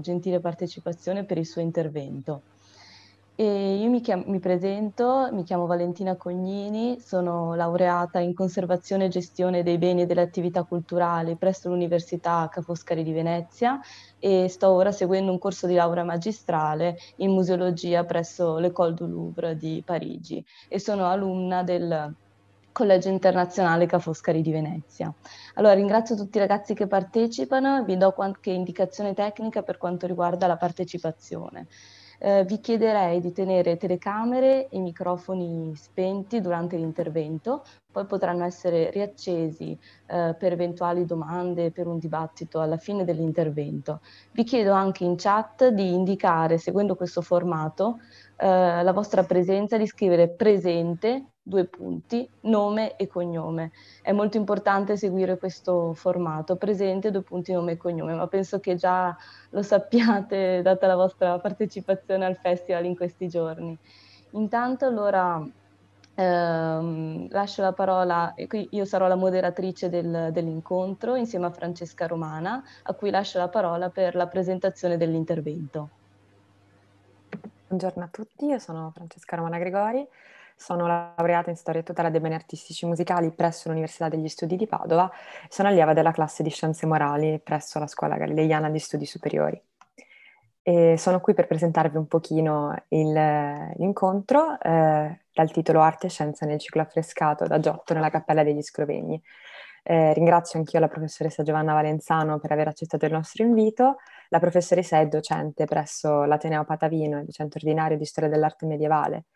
gentile partecipazione per il suo intervento. E io mi, chiamo, mi, presento, mi chiamo Valentina Cognini, sono laureata in conservazione e gestione dei beni e delle attività culturali presso l'Università Ca' Foscari di Venezia e sto ora seguendo un corso di laurea magistrale in museologia presso l'École du Louvre di Parigi e sono alumna del Collegio Internazionale Ca' Foscari di Venezia. Allora ringrazio tutti i ragazzi che partecipano, vi do qualche indicazione tecnica per quanto riguarda la partecipazione. Eh, vi chiederei di tenere telecamere e microfoni spenti durante l'intervento, poi potranno essere riaccesi eh, per eventuali domande, per un dibattito alla fine dell'intervento. Vi chiedo anche in chat di indicare, seguendo questo formato, eh, la vostra presenza, di scrivere presente due punti, nome e cognome. È molto importante seguire questo formato, presente, due punti, nome e cognome, ma penso che già lo sappiate data la vostra partecipazione al festival in questi giorni. Intanto allora ehm, lascio la parola, io sarò la moderatrice del, dell'incontro insieme a Francesca Romana, a cui lascio la parola per la presentazione dell'intervento. Buongiorno a tutti, io sono Francesca Romana Gregori, sono laureata in storia e tutela dei beni artistici musicali presso l'Università degli Studi di Padova e sono allieva della classe di scienze morali presso la Scuola Galileiana di Studi Superiori. E sono qui per presentarvi un pochino il, l'incontro eh, dal titolo Arte e Scienza nel ciclo affrescato da Giotto nella Cappella degli Scrovegni. Eh, ringrazio anch'io la professoressa Giovanna Valenzano per aver accettato il nostro invito. La professoressa è docente presso l'Ateneo Patavino, il centro ordinario di storia dell'arte medievale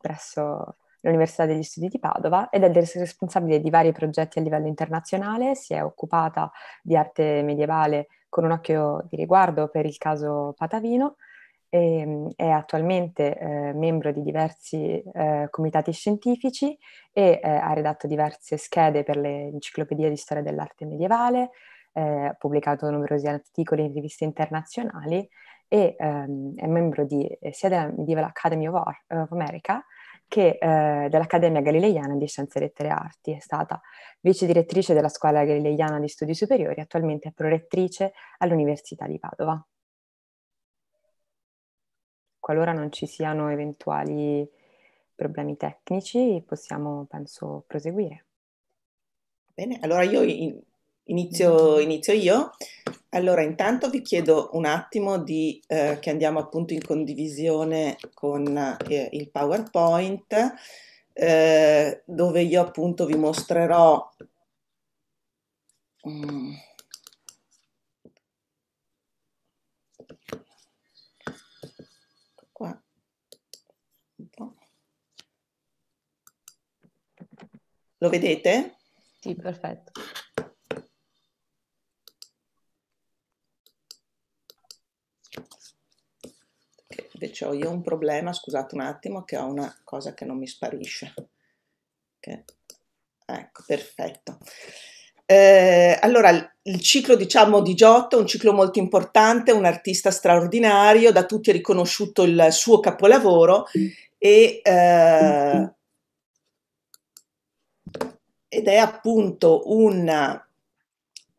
presso l'Università degli Studi di Padova ed è responsabile di vari progetti a livello internazionale, si è occupata di arte medievale con un occhio di riguardo per il caso Patavino, e, ehm, è attualmente eh, membro di diversi eh, comitati scientifici e eh, ha redatto diverse schede per l'enciclopedia di storia dell'arte medievale, eh, ha pubblicato numerosi articoli in riviste internazionali e ehm, è membro di, eh, sia della Medieval Academy of, Ar- eh, of America che eh, dell'Accademia Galileiana di Scienze Lettere e Arti. È stata vice direttrice della Scuola Galileiana di Studi Superiori, e attualmente è prorettrice all'Università di Padova. Qualora non ci siano eventuali problemi tecnici, possiamo, penso, proseguire. Bene, allora io in, Inizio, mm-hmm. inizio, io. Allora, intanto vi chiedo un attimo di, eh, che andiamo appunto in condivisione con eh, il PowerPoint, eh, dove io appunto vi mostrerò um, qua, Lo vedete? Sì, perfetto. Invece ho io un problema, scusate un attimo, che ho una cosa che non mi sparisce. Che... Ecco, perfetto. Eh, allora, il ciclo diciamo di Giotto è un ciclo molto importante, un artista straordinario, da tutti è riconosciuto il suo capolavoro e, eh, ed è appunto un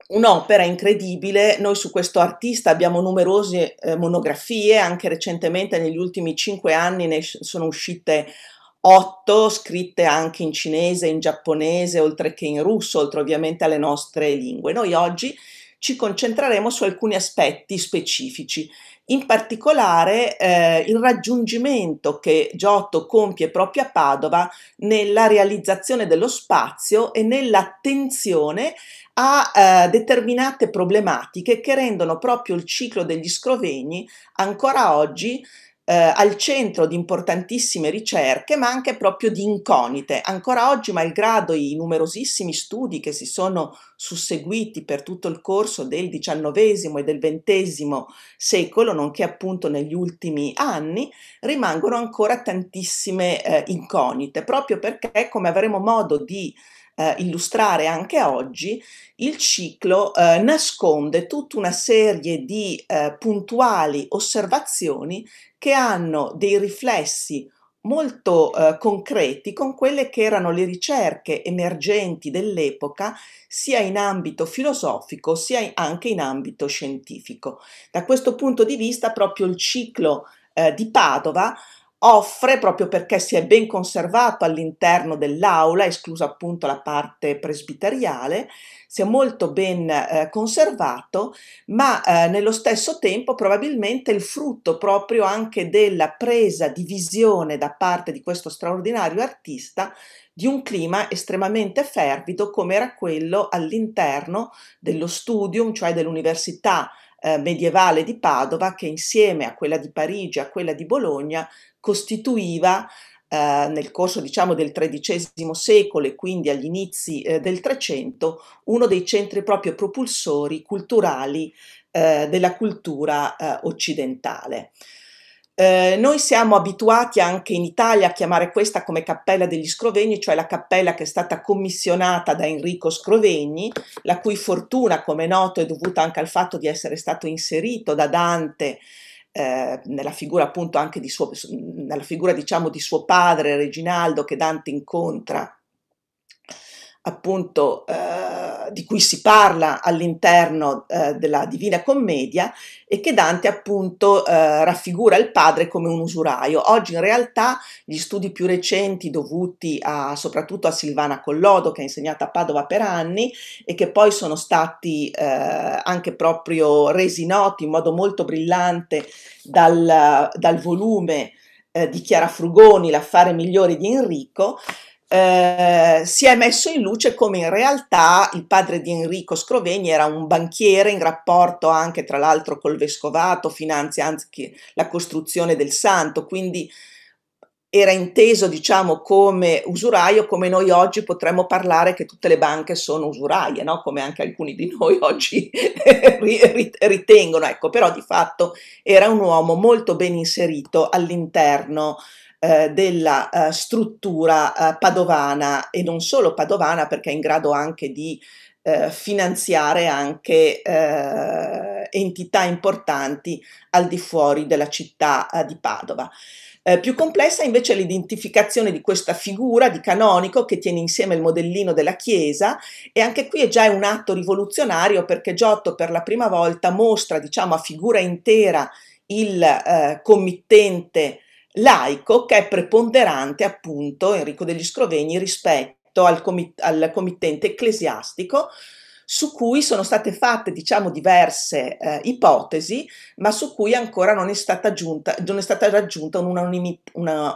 un'opera incredibile. Noi su questo artista abbiamo numerose eh, monografie, anche recentemente negli ultimi cinque anni ne sono uscite otto, scritte anche in cinese, in giapponese, oltre che in russo, oltre ovviamente alle nostre lingue. Noi oggi ci concentreremo su alcuni aspetti specifici, in particolare eh, il raggiungimento che Giotto compie proprio a Padova nella realizzazione dello spazio e nell'attenzione a eh, determinate problematiche che rendono proprio il ciclo degli scrovegni ancora oggi eh, al centro di importantissime ricerche, ma anche proprio di incognite. Ancora oggi, malgrado i numerosissimi studi che si sono susseguiti per tutto il corso del XIX e del XX secolo, nonché appunto negli ultimi anni, rimangono ancora tantissime eh, incognite, proprio perché, come avremo modo di eh, illustrare anche oggi, il ciclo eh, nasconde tutta una serie di eh, puntuali osservazioni che hanno dei riflessi molto eh, concreti con quelle che erano le ricerche emergenti dell'epoca sia in ambito filosofico sia in, anche in ambito scientifico. Da questo punto di vista proprio il ciclo eh, di Padova offre, proprio perché si è ben conservato all'interno dell'aula, esclusa appunto la parte presbiteriale, si è molto ben eh, conservato, ma eh, nello stesso tempo probabilmente il frutto proprio anche della presa di visione da parte di questo straordinario artista di un clima estremamente fervido come era quello all'interno dello studium, cioè dell'università eh, medievale di Padova che insieme a quella di Parigi e a quella di Bologna costituiva eh, nel corso diciamo, del XIII secolo e quindi agli inizi eh, del Trecento uno dei centri proprio propulsori culturali eh, della cultura eh, occidentale. Eh, noi siamo abituati anche in Italia a chiamare questa come Cappella degli Scrovegni, cioè la cappella che è stata commissionata da Enrico Scrovegni, la cui fortuna, come noto, è dovuta anche al fatto di essere stato inserito da Dante eh, nella figura appunto anche di suo, nella figura diciamo di suo padre Reginaldo che Dante incontra appunto eh, di cui si parla all'interno eh, della Divina Commedia e che Dante appunto eh, raffigura il padre come un usuraio. Oggi in realtà gli studi più recenti dovuti a, soprattutto a Silvana Collodo che ha insegnato a Padova per anni e che poi sono stati eh, anche proprio resi noti in modo molto brillante dal, dal volume eh, di Chiara Frugoni, L'affare migliore di Enrico, eh, si è messo in luce come in realtà il padre di Enrico Scrovegni era un banchiere in rapporto anche tra l'altro col vescovato, finanzia anche la costruzione del santo, quindi era inteso diciamo come usuraio come noi oggi potremmo parlare che tutte le banche sono usuraie, no? come anche alcuni di noi oggi ritengono, ecco, però di fatto era un uomo molto ben inserito all'interno eh, della eh, struttura eh, padovana e non solo padovana perché è in grado anche di eh, finanziare anche eh, entità importanti al di fuori della città di Padova. Eh, più complessa invece è l'identificazione di questa figura di canonico che tiene insieme il modellino della Chiesa e anche qui è già un atto rivoluzionario perché Giotto per la prima volta mostra diciamo, a figura intera il eh, committente laico che è preponderante appunto Enrico degli Scrovegni rispetto al, comit- al committente ecclesiastico su cui sono state fatte diciamo diverse eh, ipotesi ma su cui ancora non è stata, giunta, non è stata raggiunta una,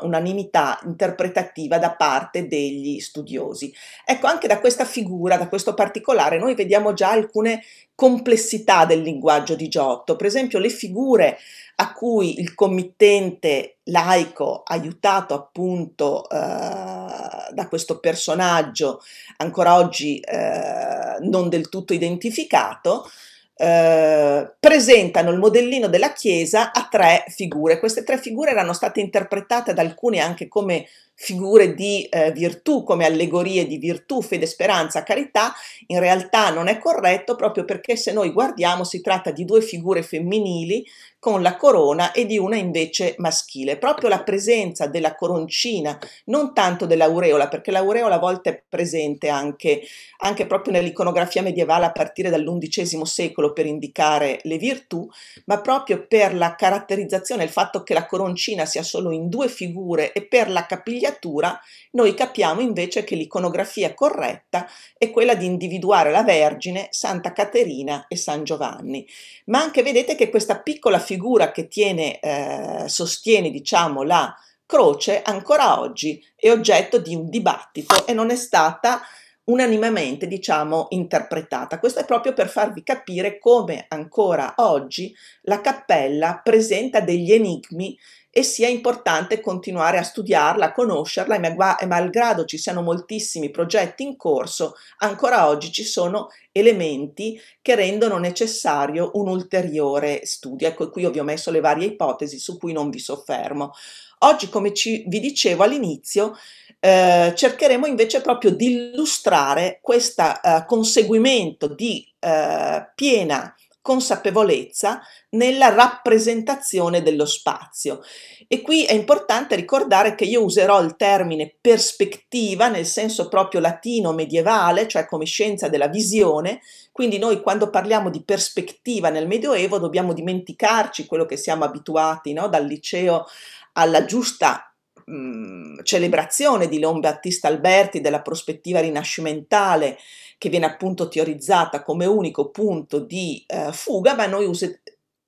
unanimità interpretativa da parte degli studiosi. Ecco anche da questa figura, da questo particolare noi vediamo già alcune complessità del linguaggio di Giotto, per esempio le figure a cui il committente laico, aiutato appunto eh, da questo personaggio ancora oggi eh, non del tutto identificato, eh, presentano il modellino della Chiesa a tre figure. Queste tre figure erano state interpretate da alcuni anche come figure di eh, virtù, come allegorie di virtù, fede, speranza, carità, in realtà non è corretto proprio perché se noi guardiamo si tratta di due figure femminili con la corona e di una invece maschile. Proprio la presenza della coroncina, non tanto dell'aureola, perché l'aureola a volte è presente anche, anche proprio nell'iconografia medievale a partire dall'undicesimo secolo per indicare le virtù, ma proprio per la caratterizzazione, il fatto che la coroncina sia solo in due figure e per la capigliatura vegliatura, noi capiamo invece che l'iconografia corretta è quella di individuare la Vergine, Santa Caterina e San Giovanni. Ma anche vedete che questa piccola figura che tiene, eh, sostiene diciamo, la croce ancora oggi è oggetto di un dibattito e non è stata unanimemente, diciamo, interpretata. Questo è proprio per farvi capire come ancora oggi la cappella presenta degli enigmi e sia importante continuare a studiarla, a conoscerla e, malgrado ci siano moltissimi progetti in corso, ancora oggi ci sono elementi che rendono necessario un ulteriore studio. Ecco, qui vi ho messo le varie ipotesi su cui non vi soffermo. Oggi, come ci, vi dicevo all'inizio, eh, cercheremo invece proprio di illustrare questo eh, conseguimento di eh, piena consapevolezza nella rappresentazione dello spazio. E qui è importante ricordare che io userò il termine prospettiva nel senso proprio latino medievale, cioè come scienza della visione, quindi noi quando parliamo di prospettiva nel Medioevo dobbiamo dimenticarci quello che siamo abituati no? dal liceo alla giusta mh, mhmm, celebrazione di Leon Battista Alberti della prospettiva rinascimentale che viene appunto teorizzata come unico punto di eh, fuga, ma noi us-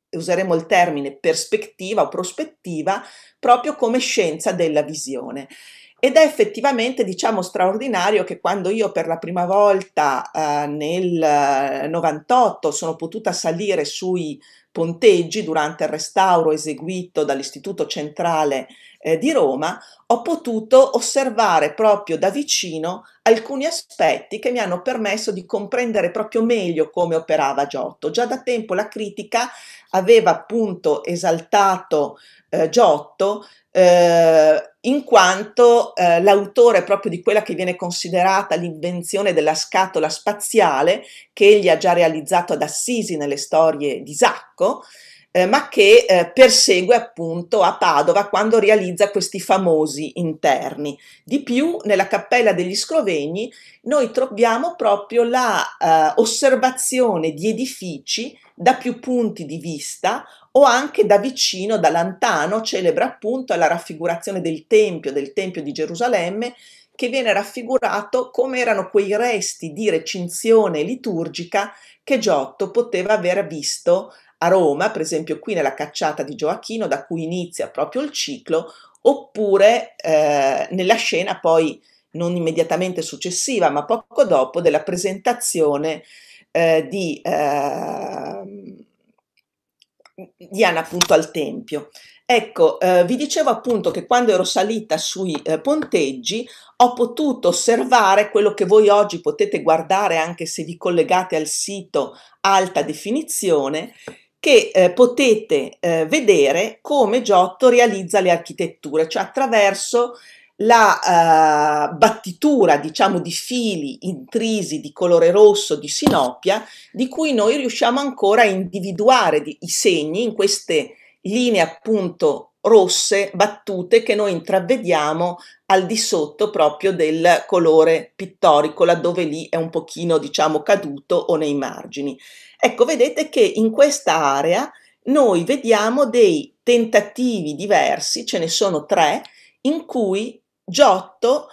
useremo il termine perspettiva o prospettiva proprio come scienza della visione. Ed è effettivamente, diciamo, straordinario che quando io per la prima volta eh, nel 98 eh, sono potuta salire sui ponteggi durante il restauro eseguito dall'Istituto Centrale eh, di Roma, ho potuto osservare proprio da vicino alcuni aspetti che mi hanno permesso di comprendere proprio meglio come operava Giotto. Già da tempo la critica aveva appunto esaltato eh, Giotto eh, in quanto eh, l'autore proprio di quella che viene considerata l'invenzione della scatola spaziale che egli ha già realizzato ad Assisi nelle storie di Isacco, eh, ma che eh, persegue appunto a Padova quando realizza questi famosi interni. Di più, nella Cappella degli Scrovegni noi troviamo proprio la eh, osservazione di edifici da più punti di vista o anche da vicino, da lontano, celebra appunto la raffigurazione del Tempio, del Tempio di Gerusalemme, che viene raffigurato come erano quei resti di recinzione liturgica che Giotto poteva aver visto a Roma, per esempio qui nella cacciata di Gioacchino, da cui inizia proprio il ciclo, oppure eh, nella scena poi non immediatamente successiva, ma poco dopo, della presentazione eh, di, eh, di Anna appunto al Tempio. Ecco, eh, vi dicevo appunto che quando ero salita sui eh, ponteggi ho potuto osservare quello che voi oggi potete guardare anche se vi collegate al sito alta definizione, che eh, potete eh, vedere come Giotto realizza le architetture, cioè attraverso la eh, battitura, diciamo, di fili intrisi di colore rosso di sinopia, di cui noi riusciamo ancora a individuare di, i segni in queste linee appunto rosse battute che noi intravediamo al di sotto proprio del colore pittorico, laddove lì è un pochino diciamo caduto o nei margini. Ecco, vedete che in questa area noi vediamo dei tentativi diversi, ce ne sono tre, in cui Giotto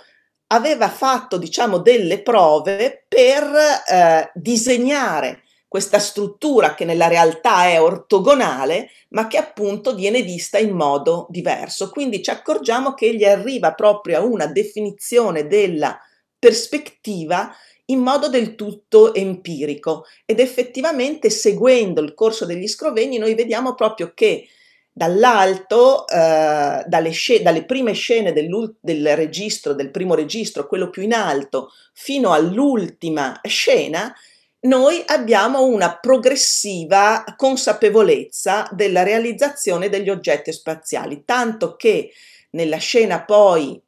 aveva fatto diciamo delle prove per eh, disegnare questa struttura che nella realtà è ortogonale ma che appunto viene vista in modo diverso quindi ci accorgiamo che egli arriva proprio a una definizione della prospettiva in modo del tutto empirico ed effettivamente seguendo il corso degli scrovegni noi vediamo proprio che dall'alto, eh, dalle, sc- dalle, prime scene del registro, del primo registro, quello più in alto, fino all'ultima scena, noi abbiamo una progressiva consapevolezza della realizzazione degli oggetti spaziali, tanto che nella scena poi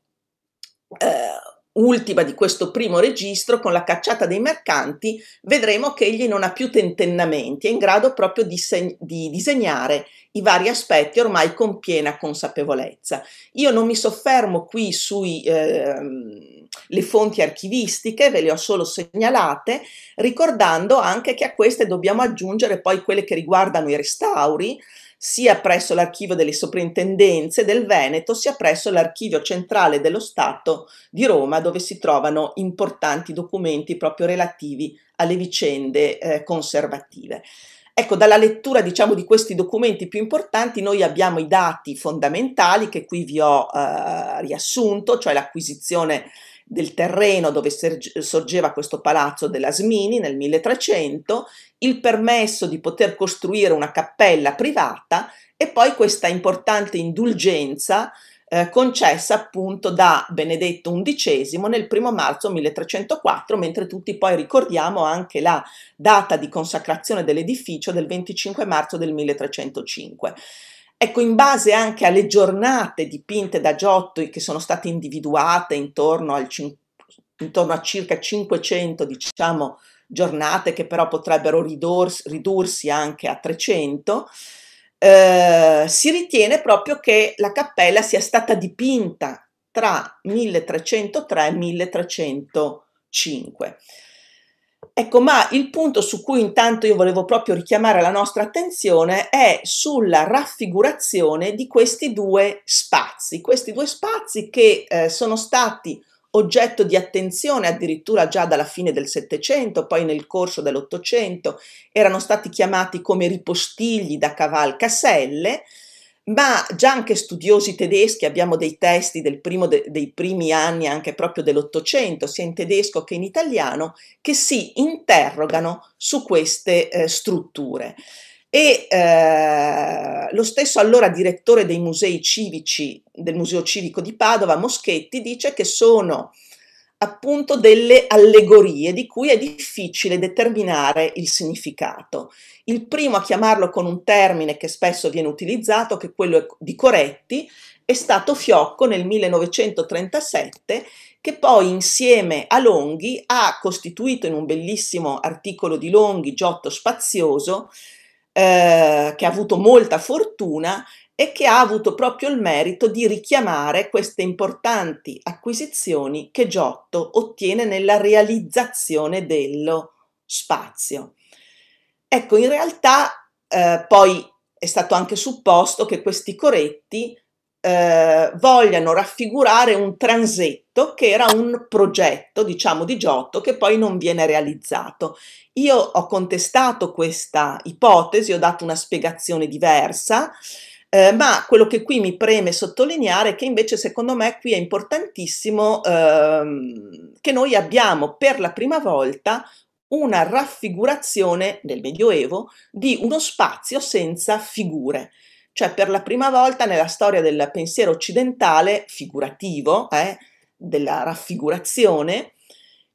eh, ultima di questo primo registro, con la cacciata dei mercanti, vedremo che egli non ha più tentennamenti, è in grado proprio di, seg- di, disegnare i vari aspetti ormai con piena consapevolezza. Io non mi soffermo qui sulle ehm, eh, fonti archivistiche, ve le ho solo segnalate, ricordando anche che a queste dobbiamo aggiungere poi quelle che riguardano i restauri, sia presso l'archivio delle soprintendenze del Veneto, sia presso l'archivio centrale dello Stato di Roma, dove si trovano importanti documenti proprio relativi alle vicende eh, conservative. Ecco, dalla lettura diciamo, di questi documenti più importanti noi abbiamo i dati fondamentali che qui vi ho eh, riassunto, cioè l'acquisizione del terreno dove sorgeva questo palazzo dell'Asmini nel 1300, il permesso di poter costruire una cappella privata e poi questa importante indulgenza eh, concessa appunto da Benedetto XI nel 1 marzo 1304, mentre tutti poi ricordiamo anche la data di consacrazione dell'edificio del 25 marzo del 1305. Ecco, in base anche alle giornate dipinte da Giotto che sono state individuate intorno, al, intorno a circa 500, diciamo, giornate che però potrebbero ridursi, ridursi anche a 300, eh, si ritiene proprio che la cappella sia stata dipinta tra 1303 e 1305. Ecco, ma il punto su cui intanto io volevo proprio richiamare la nostra attenzione è sulla raffigurazione di questi due spazi, questi due spazi che eh, sono stati oggetto di attenzione addirittura già dalla fine del Settecento, poi nel corso dell'Ottocento erano stati chiamati come ripostigli da cavalcaselle, ma già anche studiosi tedeschi, abbiamo dei testi del de, dei primi anni anche proprio dell'Ottocento, sia in tedesco che in italiano, che si interrogano su queste eh, strutture. E eh, lo stesso allora direttore dei musei civici del Museo Civico di Padova, Moschetti, dice che sono appunto delle allegorie di cui è difficile determinare il significato. Il primo a chiamarlo con un termine che spesso viene utilizzato, che è quello di Coretti, è stato Fiocco nel 1937, che poi insieme a Longhi ha costituito in un bellissimo articolo di Longhi, Giotto Spazioso, eh, che ha avuto molta fortuna, e che ha avuto proprio il merito di richiamare queste importanti acquisizioni che Giotto ottiene nella realizzazione dello spazio. Ecco, in realtà eh, poi è stato anche supposto che questi coretti eh, vogliano raffigurare un transetto che era un progetto, diciamo, di Giotto che poi non viene realizzato. Io ho contestato questa ipotesi, ho dato una spiegazione diversa eh, ma quello che qui mi preme sottolineare è che invece secondo me qui è importantissimo ehm, che noi abbiamo per la prima volta una raffigurazione nel Medioevo di uno spazio senza figure. Cioè per la prima volta nella storia del pensiero occidentale figurativo, eh, della raffigurazione,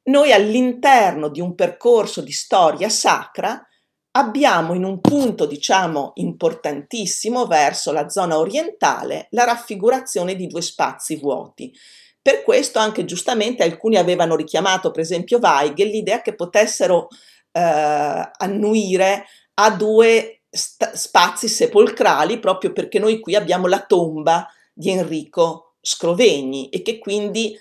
noi all'interno di un percorso di storia sacra abbiamo in un punto, diciamo, importantissimo verso la zona orientale la raffigurazione di due spazi vuoti. Per questo anche giustamente alcuni avevano richiamato, per esempio Weigel, l'idea che potessero eh, annuire a due st- spazi sepolcrali proprio perché noi qui abbiamo la tomba di Enrico scrovegni e che quindi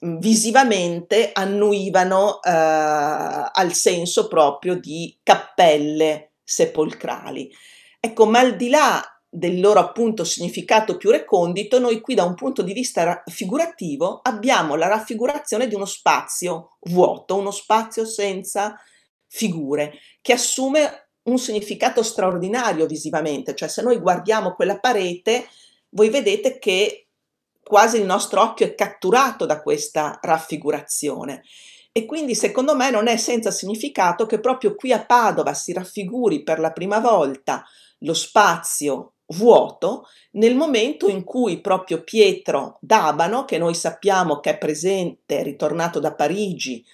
visivamente annuivano eh, al senso proprio di cappelle sepolcrali. Ecco, ma al di là del loro appunto significato più recondito, noi qui da un punto di vista figurativo abbiamo la raffigurazione di uno spazio vuoto, uno spazio senza figure, che assume un significato straordinario visivamente, cioè se noi guardiamo quella parete, voi vedete che quasi il nostro occhio è catturato da questa raffigurazione. E quindi secondo me non è senza significato che proprio qui a Padova si raffiguri per la prima volta lo spazio vuoto nel momento in cui proprio Pietro d'Abano, che noi sappiamo che è presente, è ritornato da Parigi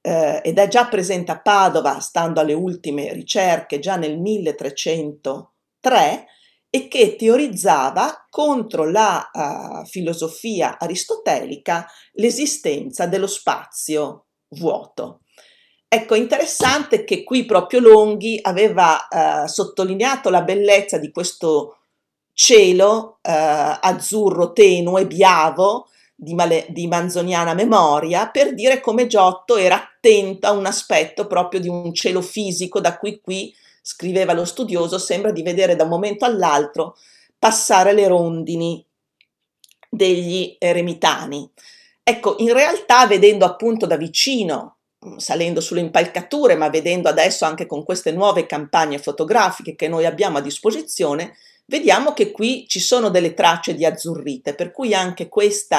eh, ed è già presente a Padova, stando alle ultime ricerche, già nel 1303, e che teorizzava contro la uh, filosofia aristotelica l'esistenza dello spazio vuoto. Ecco, interessante che qui proprio Longhi aveva eh, sottolineato la bellezza di questo cielo eh, azzurro tenue, biavo, di, male, di, manzoniana memoria, per dire come Giotto era attento a un aspetto proprio di un cielo fisico, da cui qui scriveva lo studioso, sembra di vedere da un momento all'altro passare le rondini degli eremitani. Ecco, in realtà vedendo appunto da vicino, mm, salendo sulle impalcature, ma vedendo adesso anche con queste nuove campagne fotografiche che noi abbiamo a disposizione, vediamo che qui ci sono delle tracce di azzurrite, per cui anche questo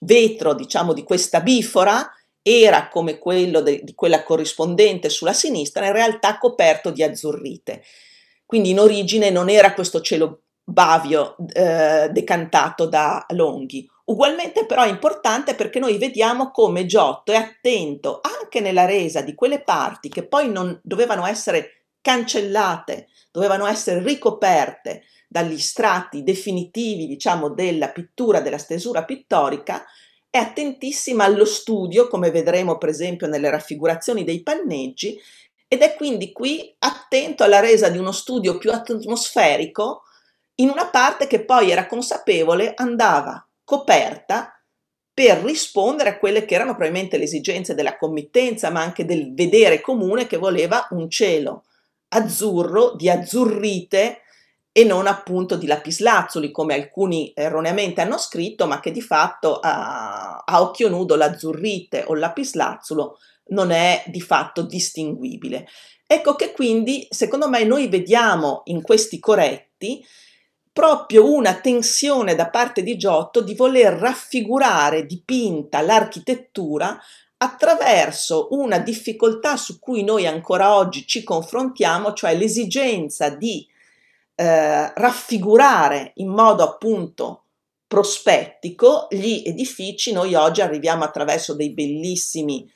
vetro, diciamo, di questa bifora era come quello de, di quella corrispondente sulla sinistra, in realtà coperto di azzurrite. Quindi in origine non era questo cielo bavio eh, decantato da Longhi. Ugualmente però è importante perché noi vediamo come Giotto è attento anche nella resa di quelle parti che poi non dovevano essere cancellate, dovevano essere ricoperte dagli strati definitivi, diciamo, della pittura, della stesura pittorica, è attentissima allo studio, come vedremo per esempio nelle raffigurazioni dei panneggi, ed è quindi qui attento alla resa di uno studio più atmosferico in una parte che poi era consapevole andava coperta per rispondere a quelle che erano probabilmente le esigenze della committenza, ma anche del vedere comune che voleva un cielo azzurro, di azzurrite, e non appunto di lapislazzuli come alcuni erroneamente hanno scritto, ma che di fatto a, a occhio nudo l'azzurrite o il lapislazzulo non è di fatto distinguibile. Ecco che quindi secondo me noi vediamo in questi coretti proprio una tensione da parte di Giotto di voler raffigurare dipinta l'architettura attraverso una difficoltà su cui noi ancora oggi ci confrontiamo, cioè l'esigenza di eh, raffigurare in modo appunto prospettico gli edifici, noi oggi arriviamo attraverso dei bellissimi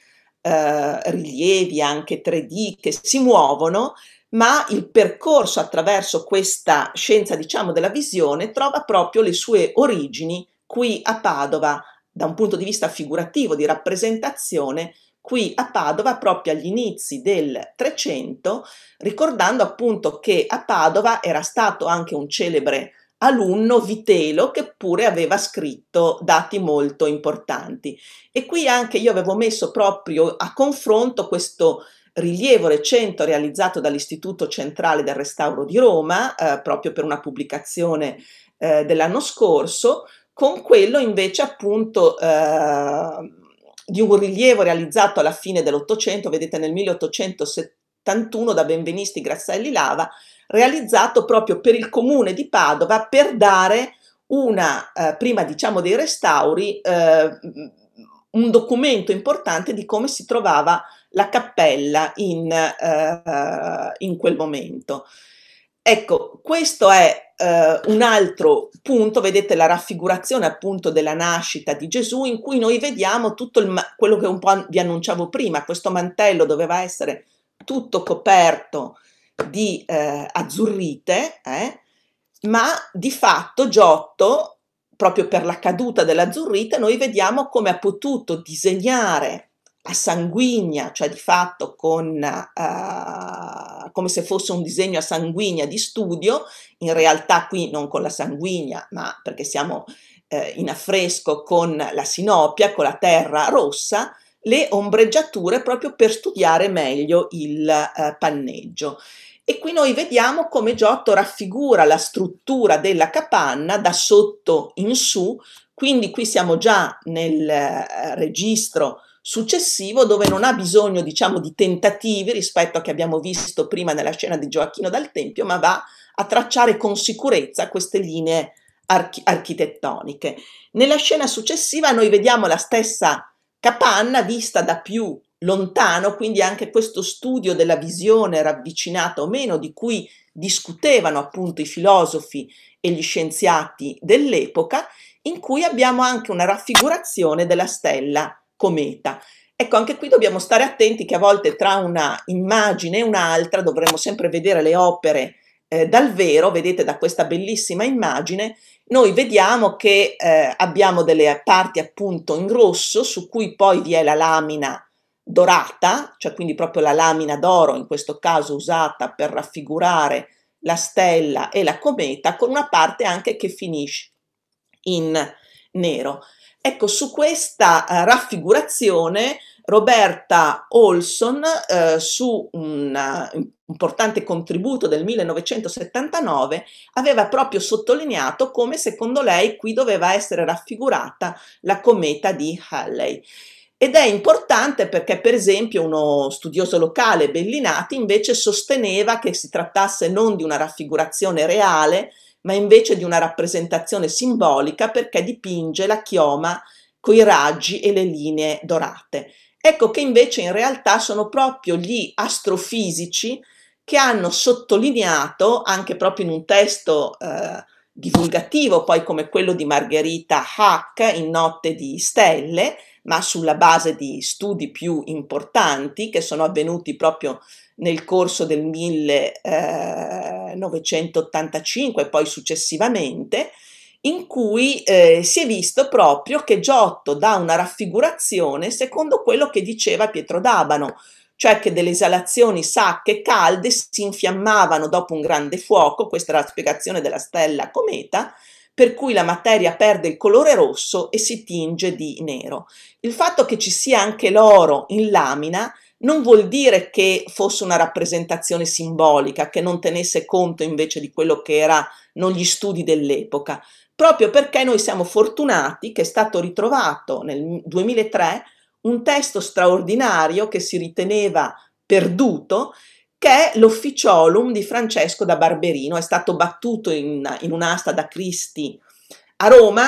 eh, rilievi anche 3D che si muovono, ma il percorso attraverso questa scienza diciamo della visione trova proprio le sue origini qui a Padova da un punto di vista figurativo, di rappresentazione, qui a Padova proprio agli inizi del 300, ricordando appunto che a Padova era stato anche un celebre alunno Vitelo che pure aveva scritto dati molto importanti. E qui anche io avevo messo proprio a confronto questo rilievo recente realizzato dall'Istituto Centrale del Restauro di Roma, eh, proprio per una pubblicazione eh, dell'anno scorso, con quello invece appunto eh, di un rilievo realizzato alla fine dell'Ottocento, vedete nel 1871 da Benvenisti Grasselli Lava, realizzato proprio per il comune di Padova per dare una, eh, prima diciamo dei restauri, eh, un documento importante di come si trovava la cappella in, eh, in quel momento. Ecco, questo è eh, un altro punto, vedete la raffigurazione appunto della nascita di Gesù in cui noi vediamo tutto il, quello che un po' vi annunciavo prima, questo mantello doveva essere tutto coperto di eh, azzurrite, eh, ma di fatto Giotto, proprio per la caduta dell'azzurrite, noi vediamo come ha potuto disegnare sanguigna, cioè di fatto con, uh, come se fosse un disegno a sanguigna di studio, in realtà qui non con la sanguigna, ma perché siamo eh, in affresco con la sinopia, con la terra rossa, le ombreggiature proprio per studiare meglio il eh, panneggio. E qui noi vediamo come Giotto raffigura la struttura della capanna da sotto in su, quindi qui siamo già nel eh, registro successivo dove non ha bisogno diciamo di tentativi rispetto a che abbiamo visto prima nella scena di Gioacchino dal Tempio ma va a tracciare con sicurezza queste linee archi- architettoniche. Nella scena successiva noi vediamo la stessa capanna vista da più lontano, quindi anche questo studio della visione ravvicinata o meno di cui discutevano appunto i filosofi e gli scienziati dell'epoca, in cui abbiamo anche una raffigurazione della stella cometa. Ecco, anche qui dobbiamo stare attenti che a volte tra una immagine e un'altra dovremmo sempre vedere le opere eh, dal vero, vedete da questa bellissima immagine, noi vediamo che eh, abbiamo delle parti appunto in rosso su cui poi vi è la lamina dorata, cioè quindi proprio la lamina d'oro in questo caso usata per raffigurare la stella e la cometa, con una parte anche che finisce in nero. Ecco, su questa eh, raffigurazione Roberta Olson, eh, su un eh, importante contributo del 1979, aveva proprio sottolineato come secondo lei qui doveva essere raffigurata la cometa di Halley. Ed è importante perché, per esempio, uno studioso locale, Bellinati, invece sosteneva che si trattasse non di una raffigurazione reale, ma invece di una rappresentazione simbolica perché dipinge la chioma coi raggi e le linee dorate. Ecco che invece in realtà sono proprio gli astrofisici che hanno sottolineato, anche proprio in un testo eh, divulgativo, poi come quello di Margherita Hack in Notte di Stelle, ma sulla base di studi più importanti che sono avvenuti proprio nel corso del 1985 eh, e poi successivamente, in cui eh, si è visto proprio che Giotto dà una raffigurazione secondo quello che diceva Pietro d'Abano, cioè che delle esalazioni sacche calde si infiammavano dopo un grande fuoco, questa era la spiegazione della stella cometa, per cui la materia perde il colore rosso e si tinge di nero. Il fatto che ci sia anche l'oro in lamina non vuol dire che fosse una rappresentazione simbolica, che non tenesse conto invece di quello che erano gli studi dell'epoca, proprio perché noi siamo fortunati che è stato ritrovato nel 2003 un testo straordinario che si riteneva perduto perché l'officiolum di Francesco da Barberino è stato battuto in, in un'asta da Cristi a Roma,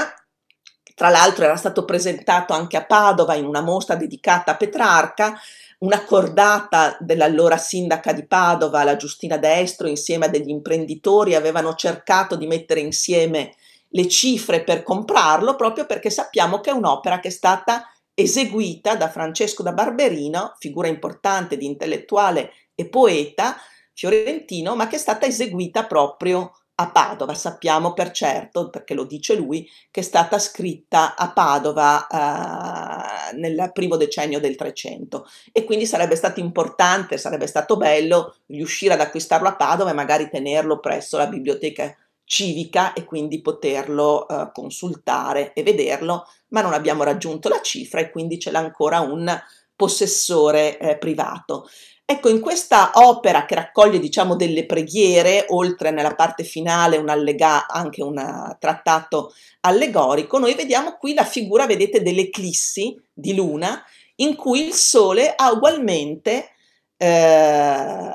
tra l'altro era stato presentato anche a Padova in una mostra dedicata a Petrarca, una cordata dell'allora sindaca di Padova, la Giustina Destro, insieme a degli imprenditori, avevano cercato di mettere insieme le cifre per comprarlo, proprio perché sappiamo che è un'opera che è stata eseguita da Francesco da Barberino, figura importante di intellettuale e poeta fiorentino, ma che è stata eseguita proprio a Padova. Sappiamo per certo, perché lo dice lui, che è stata scritta a Padova eh, nel primo decennio del Trecento. e quindi sarebbe stato importante, sarebbe stato bello riuscire ad acquistarlo a Padova e magari tenerlo presso la biblioteca civica e quindi poterlo eh, consultare e vederlo, ma non abbiamo raggiunto la cifra e quindi ce l'ha ancora un possessore eh, privato. Ecco, in questa opera che raccoglie, diciamo, delle preghiere, oltre nella parte finale un allega, anche un eh, trattato allegorico, noi vediamo qui la figura, vedete, dell'eclissi di luna, in cui il sole ha ugualmente eh,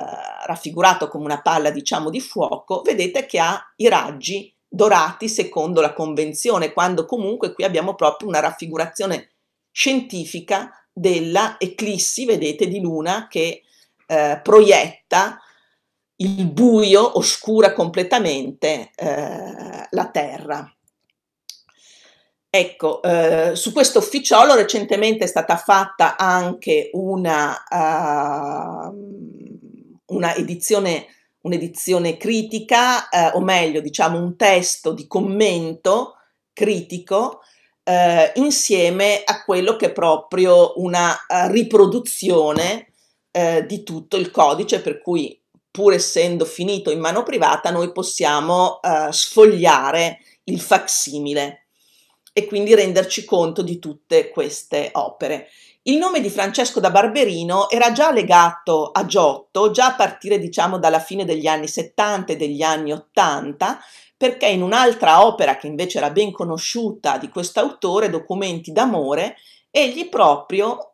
raffigurato come una palla, diciamo, di fuoco, vedete che ha i raggi dorati secondo la convenzione, quando comunque qui abbiamo proprio una raffigurazione scientifica della eclissi, vedete, di luna che eh, proietta il buio, oscura completamente eh, la terra. Ecco, eh, su questo ufficiolo recentemente è stata fatta anche una, uh, una edizione, un'edizione critica, uh, o meglio, diciamo un testo di commento critico uh, insieme a quello che è proprio una eh, riproduzione eh, di tutto il codice, per cui pur essendo finito in mano privata noi possiamo eh, sfogliare il facsimile e quindi renderci conto di tutte queste opere. Il nome di Francesco da Barberino era già legato a Giotto, già a partire diciamo dalla fine degli anni 70 e degli anni 80, perché in un'altra opera che invece era ben conosciuta di questo autore, Documenti d'amore, egli proprio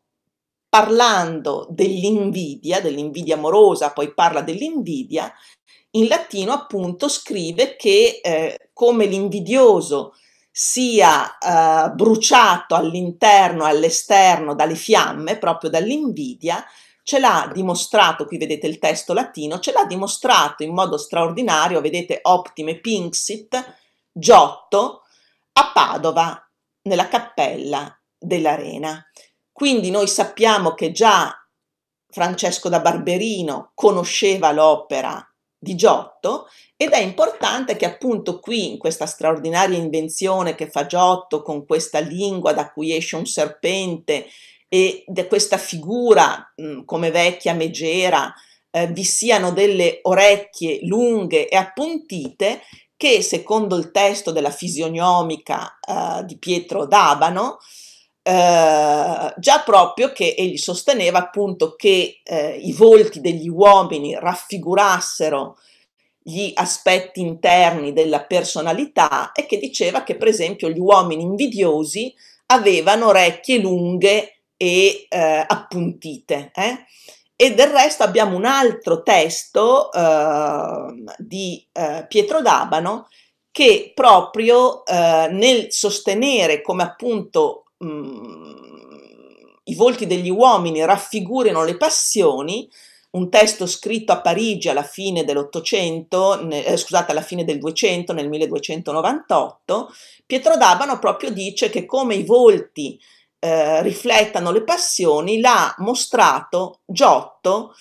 parlando dell'invidia, dell'invidia amorosa, poi parla dell'invidia, in latino appunto scrive che eh, come l'invidioso sia eh, bruciato all'interno all'esterno dalle fiamme, proprio dall'invidia, ce l'ha dimostrato, qui vedete il testo latino, ce l'ha dimostrato in modo straordinario, vedete Optime Pinxit, Giotto, a Padova, nella cappella dell'Arena. Quindi noi sappiamo che già Francesco da Barberino conosceva l'opera di Giotto ed è importante che appunto qui in questa straordinaria invenzione che fa Giotto con questa lingua da cui esce un serpente e da questa figura mh, come vecchia megera eh, vi siano delle orecchie lunghe e appuntite che secondo il testo della fisionomica eh, di Pietro d'Abano eh, già proprio che egli sosteneva appunto che eh, i volti degli uomini raffigurassero gli aspetti interni della personalità e che diceva che per esempio gli uomini invidiosi avevano orecchie lunghe e eh, appuntite. Eh? E del resto abbiamo un altro testo ehm, eh, di Pietro Dabano che proprio eh, nel sostenere come appunto mh, mm, i volti degli uomini raffigurino le passioni, un testo scritto a Parigi alla fine dell'Ottocento, eh, scusate, alla fine del 200, nel 1298, Pietro d'Abano proprio dice che come i volti eh, riflettano le passioni, l'ha mostrato Giotto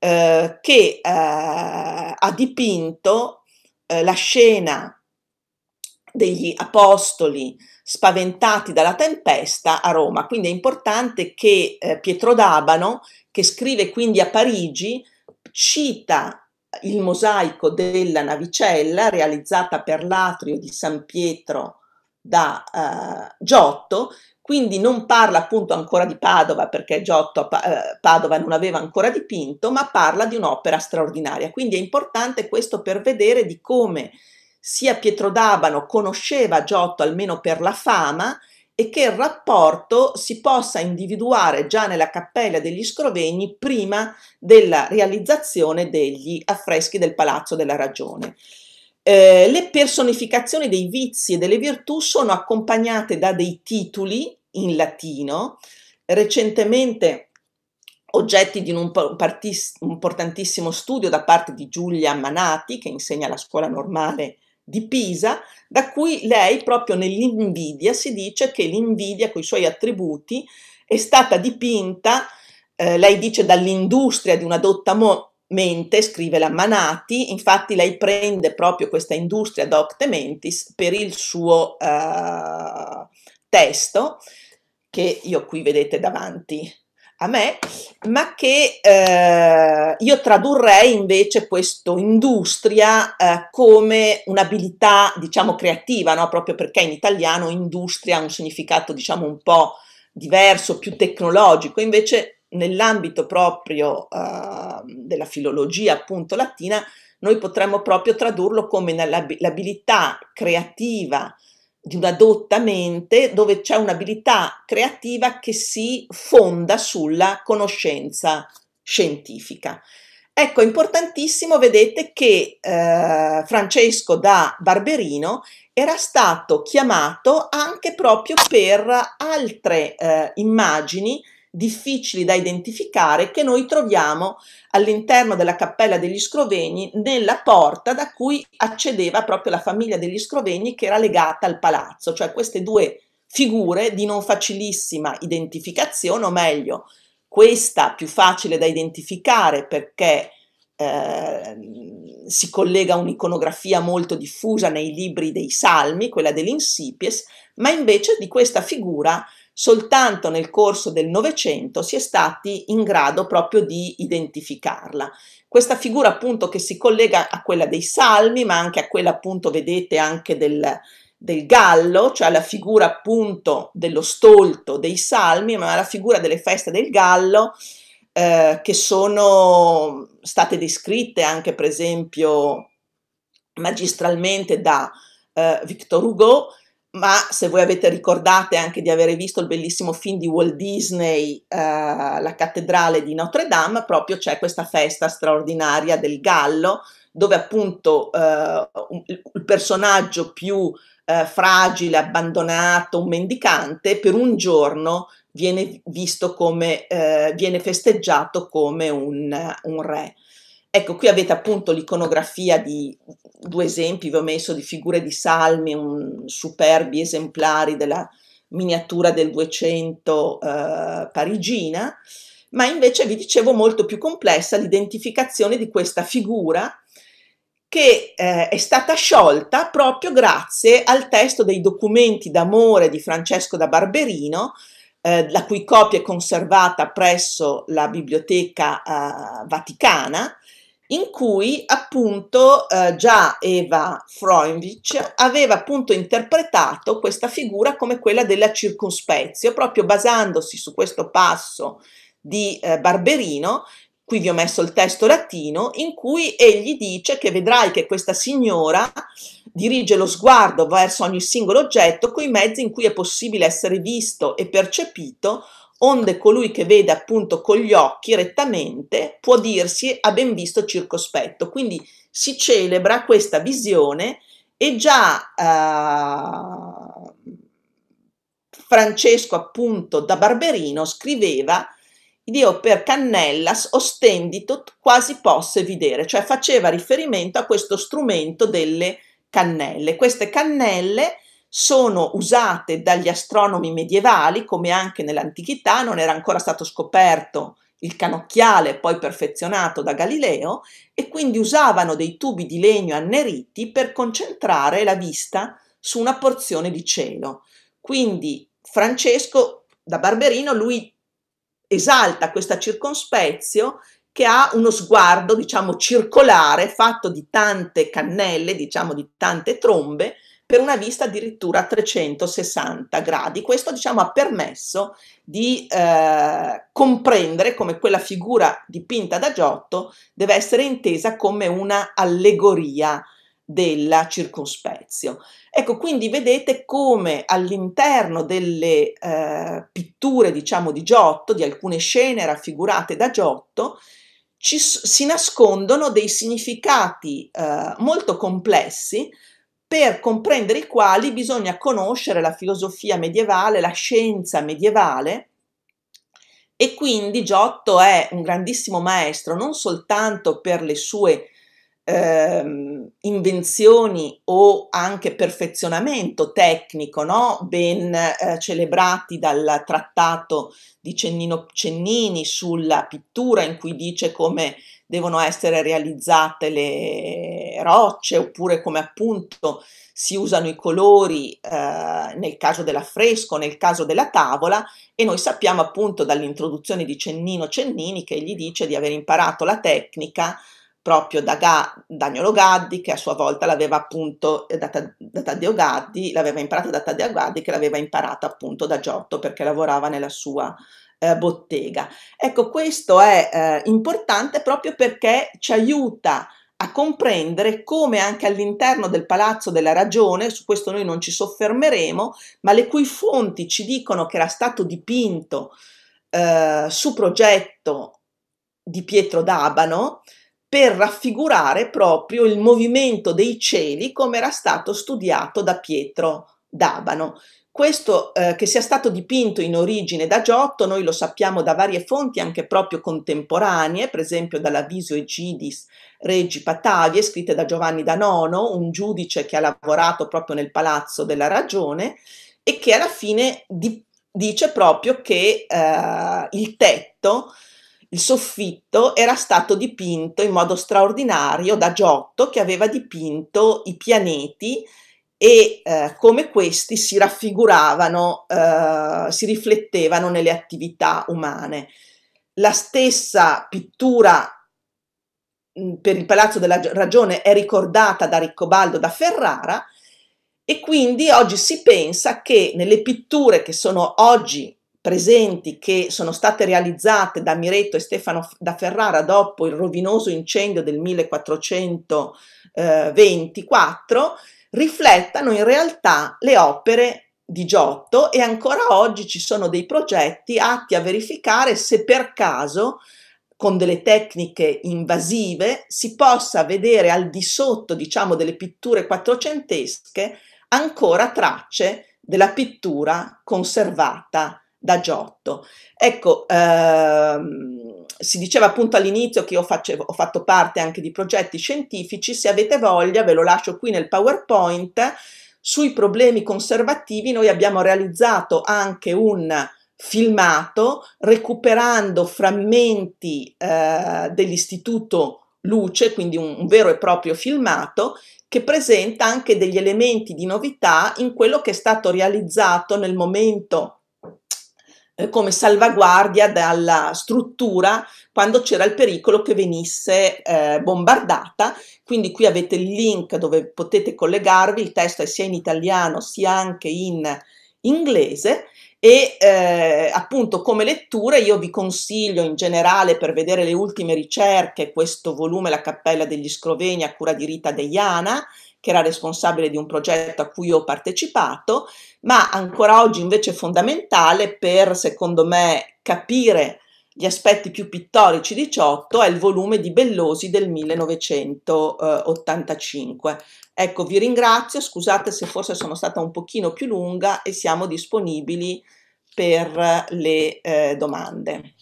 eh, che eh, ha dipinto eh, la scena degli apostoli spaventati dalla tempesta a Roma. Quindi è importante che eh, Pietro d'Abano, che scrive quindi a Parigi, cita il mosaico della navicella realizzata per l'atrio di San Pietro da eh, Giotto, quindi non parla appunto ancora di Padova perché Giotto eh, Padova non aveva ancora dipinto, ma parla di un'opera straordinaria. Quindi è importante questo per vedere di come sia Pietro d'Abano conosceva Giotto almeno per la fama e che il rapporto si possa individuare già nella Cappella degli Scrovegni prima della realizzazione degli affreschi del Palazzo della Ragione. Eh, le personificazioni dei vizi e delle virtù sono accompagnate da dei titoli in latino, recentemente oggetti di un importantissimo studio da parte di Giulia Manati, che insegna alla scuola normale di Pisa, da cui lei proprio nell'invidia si dice che l'invidia con i suoi attributi è stata dipinta, eh, lei dice, dall'industria di una dotta mente, scrive la Manati, infatti lei prende proprio questa industria docte mentis per il suo eh, testo che io qui vedete davanti a me, ma che eh, io tradurrei invece questo industria eh, come un'abilità, diciamo, creativa, no? proprio perché in italiano industria ha un significato, diciamo, un po' diverso, più tecnologico, invece nell'ambito proprio eh, della filologia appunto latina, noi potremmo proprio tradurlo come l'abilità creativa, di una dotta mente dove c'è un'abilità creativa che si fonda sulla conoscenza scientifica. Ecco, importantissimo, vedete che eh, Francesco da Barberino era stato chiamato anche proprio per altre eh, immagini difficili da identificare che noi troviamo all'interno della cappella degli Scrovegni nella porta da cui accedeva proprio la famiglia degli Scrovegni che era legata al palazzo, cioè queste due figure di non facilissima identificazione, o meglio, questa più facile da identificare perché eh, si collega a un'iconografia molto diffusa nei libri dei Salmi, quella dell'Insipies, ma invece di questa figura soltanto nel corso del Novecento si è stati in grado proprio di identificarla. Questa figura appunto che si collega a quella dei salmi, ma anche a quella appunto, vedete, anche del, del gallo, cioè la figura appunto dello stolto dei salmi, ma la figura delle feste del gallo eh, che sono state descritte anche per esempio magistralmente da eh, Victor Hugo, ma se voi avete ricordate anche di avere visto il bellissimo film di Walt Disney, eh, la cattedrale di Notre Dame, proprio c'è questa festa straordinaria del gallo, dove appunto eh, un, il personaggio più eh, fragile, abbandonato, un mendicante, per un giorno viene visto come, eh, viene festeggiato come un, un re. Ecco, qui avete appunto l'iconografia di due esempi, vi ho messo di figure di salmi, un, superbi esemplari della miniatura del 200 eh, parigina, ma invece vi dicevo molto più complessa l'identificazione di questa figura che eh, è stata sciolta proprio grazie al testo dei documenti d'amore di Francesco da Barberino, eh, la cui copia è conservata presso la Biblioteca eh, Vaticana in cui appunto eh, già Eva Freundlich aveva appunto interpretato questa figura come quella della circunspezio, proprio basandosi su questo passo di eh, Barberino, qui vi ho messo il testo latino, in cui egli dice che vedrai che questa signora dirige lo sguardo verso ogni singolo oggetto coi mezzi in cui è possibile essere visto e percepito onde colui che vede appunto con gli occhi rettamente può dirsi ha ben visto circospetto. Quindi si celebra questa visione e già eh, Francesco appunto da Barberino scriveva Dio per Cannellas ostenditut quasi posse vedere, cioè faceva riferimento a questo strumento delle cannelle. Queste cannelle sono usate dagli astronomi medievali, come anche nell'antichità, non era ancora stato scoperto il canocchiale poi perfezionato da Galileo, e quindi usavano dei tubi di legno anneriti per concentrare la vista su una porzione di cielo. Quindi Francesco da Barberino lui esalta questa circonspezio che ha uno sguardo, diciamo, circolare, fatto di tante cannelle, diciamo di tante trombe, per una vista addirittura a 360 gradi. Questo diciamo, ha permesso di eh, comprendere come quella figura dipinta da Giotto deve essere intesa come una allegoria della circospezio. Ecco, quindi vedete come all'interno delle eh, pitture, diciamo, di Giotto, di alcune scene raffigurate da Giotto, ci, si nascondono dei significati eh, molto complessi per comprendere i quali bisogna conoscere la filosofia medievale, la scienza medievale e quindi Giotto è un grandissimo maestro non soltanto per le sue ehm, invenzioni o anche perfezionamento tecnico, no? ben eh, celebrati dal trattato di Cennino Cennini sulla pittura in cui dice come devono essere realizzate le rocce oppure come appunto si usano i colori eh, nel caso dell'affresco, nel caso della tavola e noi sappiamo appunto dall'introduzione di Cennino Cennini che gli dice di aver imparato la tecnica proprio da Ga- Daniolo Gaddi, che a sua volta l'aveva appunto eh, da, da Taddeo Gaddi, l'aveva imparata da Taddeo Gaddi, che l'aveva imparata appunto da Giotto perché lavorava nella sua eh, bottega. Ecco, questo è eh, importante proprio perché ci aiuta a comprendere come anche all'interno del Palazzo della Ragione, su questo noi non ci soffermeremo, ma le cui fonti ci dicono che era stato dipinto eh, su progetto di Pietro d'Abano, per raffigurare proprio il movimento dei cieli come era stato studiato da Pietro d'Abano. Questo eh, che sia stato dipinto in origine da Giotto, noi lo sappiamo da varie fonti anche proprio contemporanee, per esempio dall'Aviso Egidis Regi Patavie, scritte da Giovanni da Nono, un giudice che ha lavorato proprio nel Palazzo della Ragione e che alla fine di, dice proprio che eh, il tetto il soffitto era stato dipinto in modo straordinario da Giotto che aveva dipinto i pianeti e eh, come questi si raffiguravano, eh, si riflettevano nelle attività umane. La stessa pittura mm, per il Palazzo della Ragione è ricordata da Riccobaldo da Ferrara e quindi oggi si pensa che nelle pitture che sono oggi presenti che sono state realizzate da Miretto e Stefano da Ferrara dopo il rovinoso incendio del 1424 eh, riflettano in realtà le opere di Giotto e ancora oggi ci sono dei progetti atti a verificare se per caso con delle tecniche invasive si possa vedere al di sotto, diciamo, delle pitture quattrocentesche ancora tracce della pittura conservata da Giotto. Ecco, ehm, si diceva appunto all'inizio che io facevo, ho fatto parte anche di progetti scientifici, se avete voglia ve lo lascio qui nel PowerPoint, sui problemi conservativi noi abbiamo realizzato anche un filmato recuperando frammenti eh, dell'istituto luce, quindi un, un, vero e proprio filmato, che presenta anche degli elementi di novità in quello che è stato realizzato nel momento eh, come salvaguardia dalla struttura quando c'era il pericolo che venisse eh, bombardata. Quindi qui avete il link dove potete collegarvi, il testo è sia in italiano sia anche in inglese e eh, appunto come lettura io vi consiglio in generale per vedere le ultime ricerche questo volume La Cappella degli Scrovegni a cura di Rita Deiana che era responsabile di un progetto a cui ho partecipato, ma ancora oggi invece fondamentale per, secondo me, capire gli aspetti più pittorici di Ciotto è il volume di Bellosi del 1985. Ecco, vi ringrazio, scusate se forse sono stata un pochino più lunga e siamo disponibili per le eh, domande.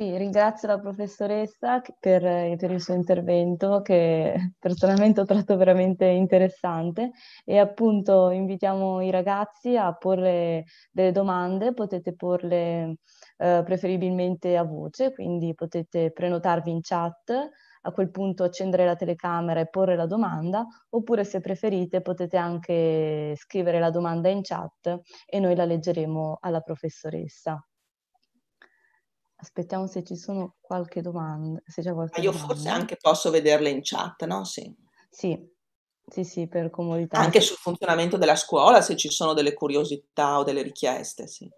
Sì, ringrazio la professoressa per, eh, per, il suo intervento che personalmente ho tratto veramente interessante e appunto invitiamo i ragazzi a porre delle domande, potete porle eh, preferibilmente a voce, quindi potete prenotarvi in chat, a quel punto accendere la telecamera e porre la domanda, oppure se preferite potete anche scrivere la domanda in chat e noi la leggeremo alla professoressa. Aspettiamo se ci sono qualche domanda. Se c'è qualche Ma io domanda. forse anche posso vederle in chat, no? Sì. Sì, sì, sì, per comodità. Anche sul funzionamento della scuola, se ci sono delle curiosità o delle richieste, sì.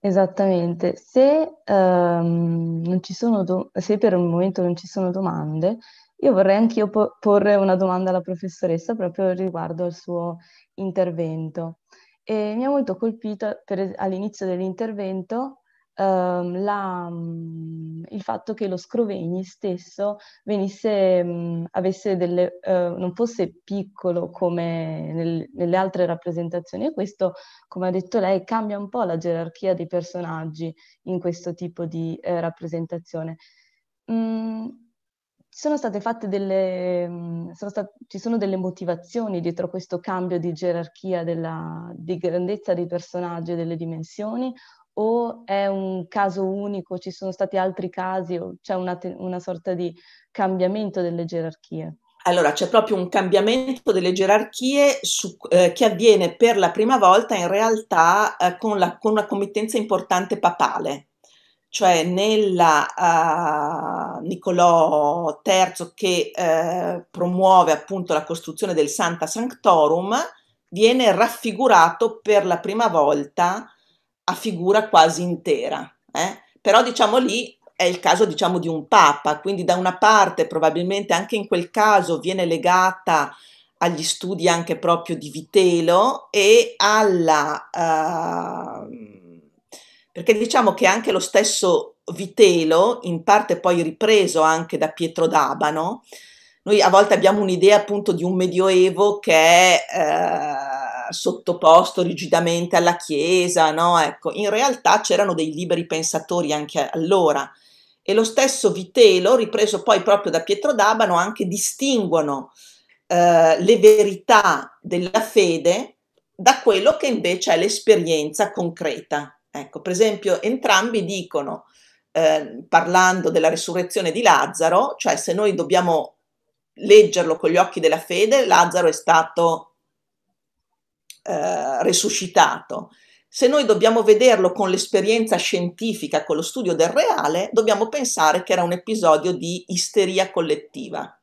Esattamente. Se, um, do- se per il momento non ci sono domande, io vorrei anch'io po- porre una domanda alla professoressa proprio riguardo al suo intervento. E mi ha molto colpito es- all'inizio dell'intervento ehm, la, mm, il fatto che lo Scrovegni stesso venisse, mh, mm, delle, eh, non fosse piccolo come nel, nelle altre rappresentazioni e questo, come ha detto lei, cambia un po' la gerarchia dei personaggi in questo tipo di eh, rappresentazione. Mm, sono state fatte delle, mm, sono state, ci sono delle motivazioni dietro questo cambio di gerarchia della, di grandezza dei personaggi e delle dimensioni o è un caso unico, ci sono stati altri casi o c'è una, una sorta di cambiamento delle gerarchie? Allora, c'è proprio un cambiamento delle gerarchie su, eh, che avviene per la prima volta in realtà eh, con, la, con, una committenza importante papale, cioè nella uh, Niccolò III che eh, promuove appunto la costruzione del Santa Sanctorum, viene raffigurato per la prima volta a figura quasi intera. Eh? Però diciamo lì è il caso diciamo di un papa, quindi da una parte probabilmente anche in quel caso viene legata agli studi anche proprio di Vitelo e alla... Uh, perché diciamo che anche lo stesso Vitelo, in parte poi ripreso anche da Pietro d'Abano, noi a volte abbiamo un'idea appunto di un medioevo che è... Uh, sottoposto rigidamente alla Chiesa, no? Ecco, in realtà c'erano dei liberi pensatori anche allora e lo stesso Vitelo, ripreso poi proprio da Pietro d'Abano, anche distinguono eh, le verità della fede da quello che invece è l'esperienza concreta. Ecco, per esempio, entrambi dicono, eh, parlando della risurrezione di Lazzaro, cioè se noi dobbiamo leggerlo con gli occhi della fede, Lazzaro è stato eh, resuscitato. Se noi dobbiamo vederlo con l'esperienza scientifica, con lo studio del reale, dobbiamo pensare che era un episodio di isteria collettiva.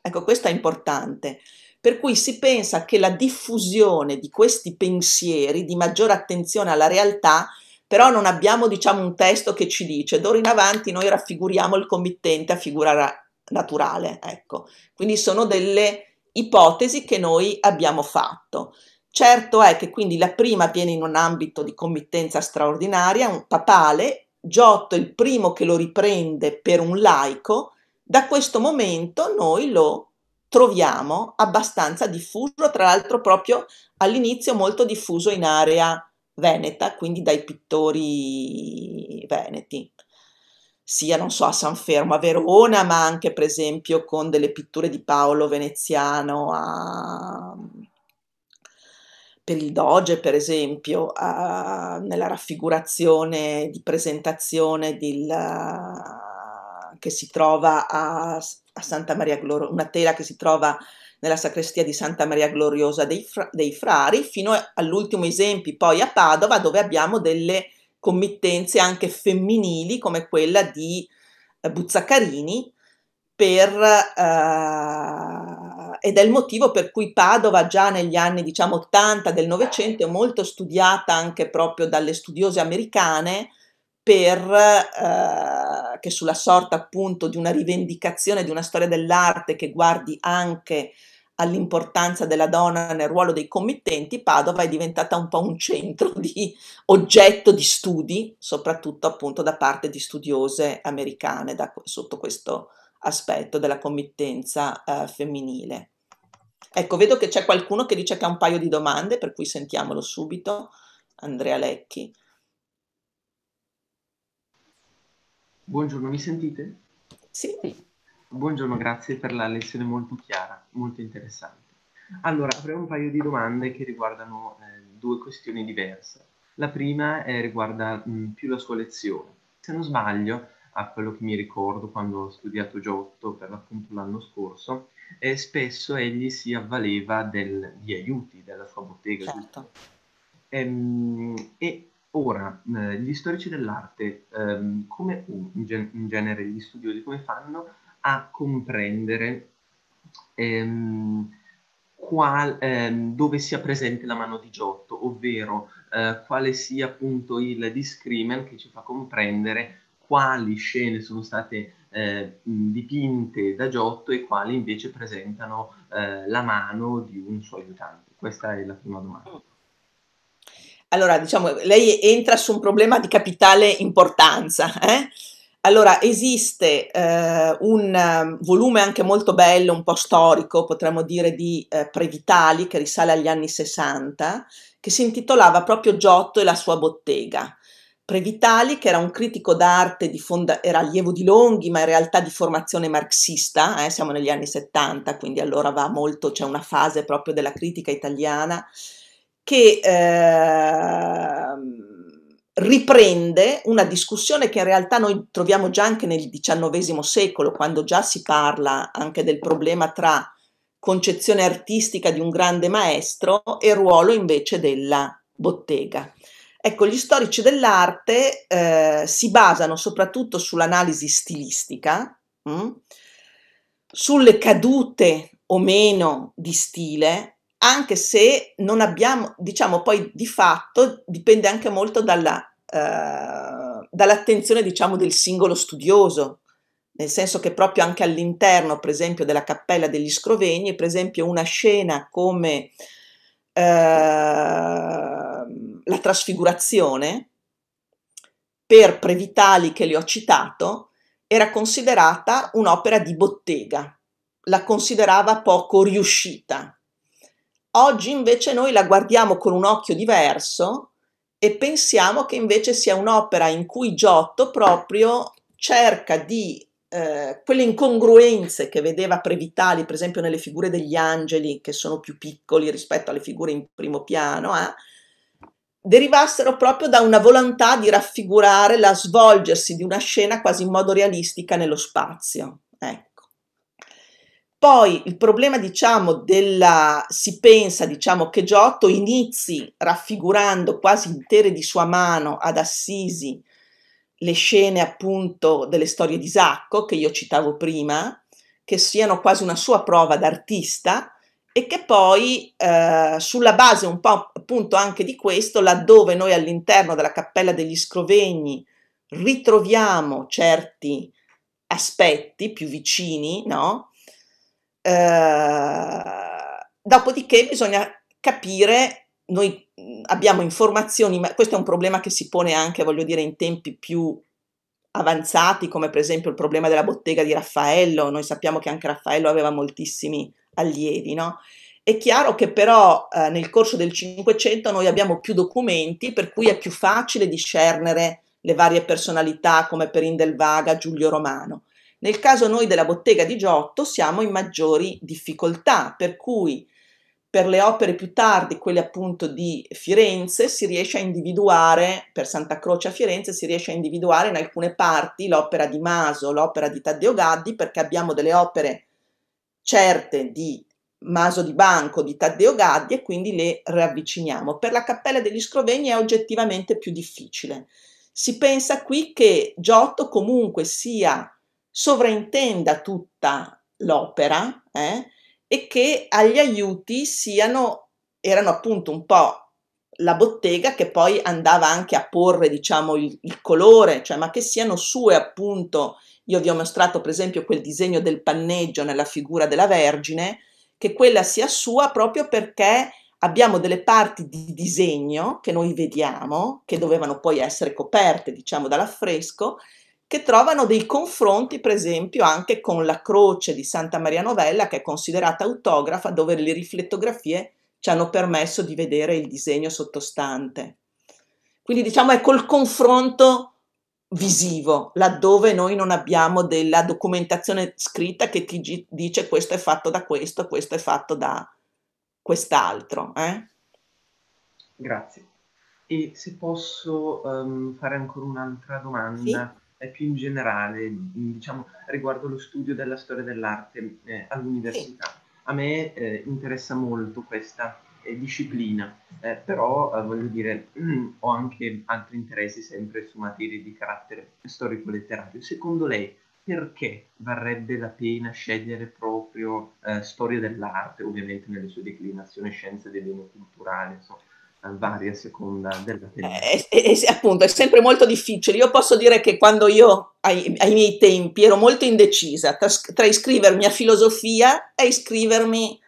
Ecco, questo è importante. Per cui si pensa che la diffusione di questi pensieri, di maggiore attenzione alla realtà, però non abbiamo diciamo, un testo che ci dice d'ora in avanti noi raffiguriamo il committente a figura ra- naturale, ecco. Quindi sono delle ipotesi che noi abbiamo fatto. Certo è che quindi la prima viene in un ambito di committenza straordinaria, un papale, Giotto è il primo che lo riprende per un laico, da questo momento noi lo troviamo abbastanza diffuso, tra l'altro proprio all'inizio molto diffuso in area veneta, quindi dai pittori veneti, sia non so a San Fermo, a Verona, ma anche per esempio con delle pitture di Paolo Veneziano a per doge, per esempio, a, nella raffigurazione di presentazione di la, che si trova a, a Santa Maria Gloriosa, una tela che si trova nella sacrestia di Santa Maria Gloriosa dei, fra, dei Frari, fino all'ultimo esempio, poi a Padova, dove abbiamo delle committenze anche femminili, come quella di eh, per, eh, ed è il motivo per cui Padova già negli anni diciamo 80 del Novecento è molto studiata anche proprio dalle studiose americane per, eh, che sulla sorta appunto di una rivendicazione di una storia dell'arte che guardi anche all'importanza della donna nel ruolo dei committenti, Padova è diventata un po' un centro di oggetto di studi, soprattutto appunto da parte di studiose americane da, sotto questo aspetto della committenza eh, femminile. Ecco, vedo che c'è qualcuno che dice che ha un paio di domande, per cui sentiamolo subito. Andrea Lecchi. Buongiorno, mi sentite? Sì. Buongiorno, grazie per la lezione molto chiara, molto interessante. Allora, avrei un paio di domande che riguardano eh, due questioni diverse. La prima eh, riguarda mh, più la sua lezione. Se non sbaglio, a quello che mi ricordo quando ho studiato Giotto per l'appunto l'anno scorso, eh, spesso egli si avvaleva degli aiuti della sua bottega. Certo. Ehm, e ora, eh, gli storici dell'arte, ehm, come in, genere gli studiosi, come fanno a comprendere ehm, qual, ehm, dove sia presente la mano di Giotto, ovvero eh, quale sia appunto il discrimen che ci fa comprendere quali scene sono state eh, dipinte da Giotto e quali invece presentano eh, la mano di un suo aiutante? Questa è la prima domanda. Allora, diciamo, lei entra su un problema di capitale importanza. Eh? Allora, esiste eh, un eh, volume anche molto bello, un po' storico, potremmo dire di eh, Previtali, che risale agli anni 60, che si intitolava proprio Giotto e la sua bottega. Previtali, che era un critico d'arte, era allievo di Longhi, ma in realtà di formazione marxista, eh, siamo negli anni 70, quindi allora va molto, c'è una fase proprio della critica italiana, che eh, riprende una discussione che in realtà noi troviamo già anche nel XIX secolo, quando già si parla anche del problema tra concezione artistica di un grande maestro e ruolo invece della bottega. Ecco, gli storici dell'arte eh, si basano soprattutto sull'analisi stilistica, mh? Mm, sulle cadute o meno di stile, anche se non abbiamo, diciamo poi di fatto dipende anche molto dalla, eh, dall'attenzione diciamo del singolo studioso, nel senso che proprio anche all'interno per esempio della cappella degli Scrovegni, per esempio una scena come Ehm, la trasfigurazione, per Previtali che le ho citato, era considerata un'opera di bottega, la considerava poco riuscita. Oggi invece noi la guardiamo con un occhio diverso e pensiamo che invece sia un'opera in cui Giotto proprio cerca di eh, quelle incongruenze che vedeva Previtali, per esempio nelle figure degli angeli, che sono più piccoli rispetto alle figure in primo piano, eh, derivassero proprio da una volontà di raffigurare la svolgersi di una scena quasi in modo realistica nello spazio. Ecco. Poi il problema, diciamo, della si pensa, diciamo, che Giotto inizi raffigurando quasi intere di sua mano ad Assisi le scene appunto delle storie di Isacco, che io citavo prima, che siano quasi una sua prova d'artista e che poi eh, sulla base un po' appunto anche di questo, laddove noi all'interno della Cappella degli Scrovegni ritroviamo certi aspetti più vicini, no? Eh, dopodiché bisogna capire, noi abbiamo informazioni, ma questo è un problema che si pone anche, voglio dire, in tempi più avanzati, come per esempio il problema della bottega di Raffaello, noi sappiamo che anche Raffaello aveva moltissimi allievi, no? È chiaro che però eh, nel corso del Cinquecento noi abbiamo più documenti, per cui è più facile discernere le varie personalità come per Perindelvaga, Giulio Romano. Nel caso noi della bottega di Giotto siamo in maggiori difficoltà, per cui per le opere più tardi, quelle appunto di Firenze, si riesce a individuare, per Santa Croce a Firenze, si riesce a individuare in alcune parti l'opera di Maso, l'opera di Taddeo Gaddi, perché abbiamo delle opere certe di Maso di Banco, di Taddeo Gaddi e quindi le ravviciniamo. Per la Cappella degli Scrovegni è oggettivamente più difficile. Si pensa qui che Giotto comunque sia sovraintenda tutta l'opera eh, e che agli aiuti siano, erano appunto un po' la bottega che poi andava anche a porre diciamo il, il, colore, cioè ma che siano sue appunto, io vi ho mostrato per esempio quel disegno del panneggio nella figura della Vergine, che quella sia sua proprio perché abbiamo delle parti di disegno che noi vediamo, che dovevano poi essere coperte diciamo dall'affresco, che trovano dei confronti per esempio anche con la croce di Santa Maria Novella che è considerata autografa dove le riflettografie ci hanno permesso di vedere il disegno sottostante. Quindi diciamo è col confronto visivo, laddove noi non abbiamo della documentazione scritta che ti dice questo è fatto da questo, questo è fatto da quest'altro. Eh? Grazie. E se posso um, fare ancora un'altra domanda. Sì? è più in generale, diciamo, riguardo lo studio della storia dell'arte eh, all'università. Sì. A me eh, interessa molto questa eh, disciplina, eh, però eh, voglio dire, mh, ho anche altri interessi sempre su materie di carattere storico-letterario. Secondo lei, perché varrebbe la pena scegliere proprio eh, storia dell'arte, ovviamente nelle sue declinazioni scienze dei beni culturali, insomma, varia a seconda della eh, tematica. Eh, eh, eh appunto, è sempre molto difficile. Io posso dire che quando io, ai, ai miei tempi, ero molto indecisa tra, tra, iscrivermi a filosofia e iscrivermi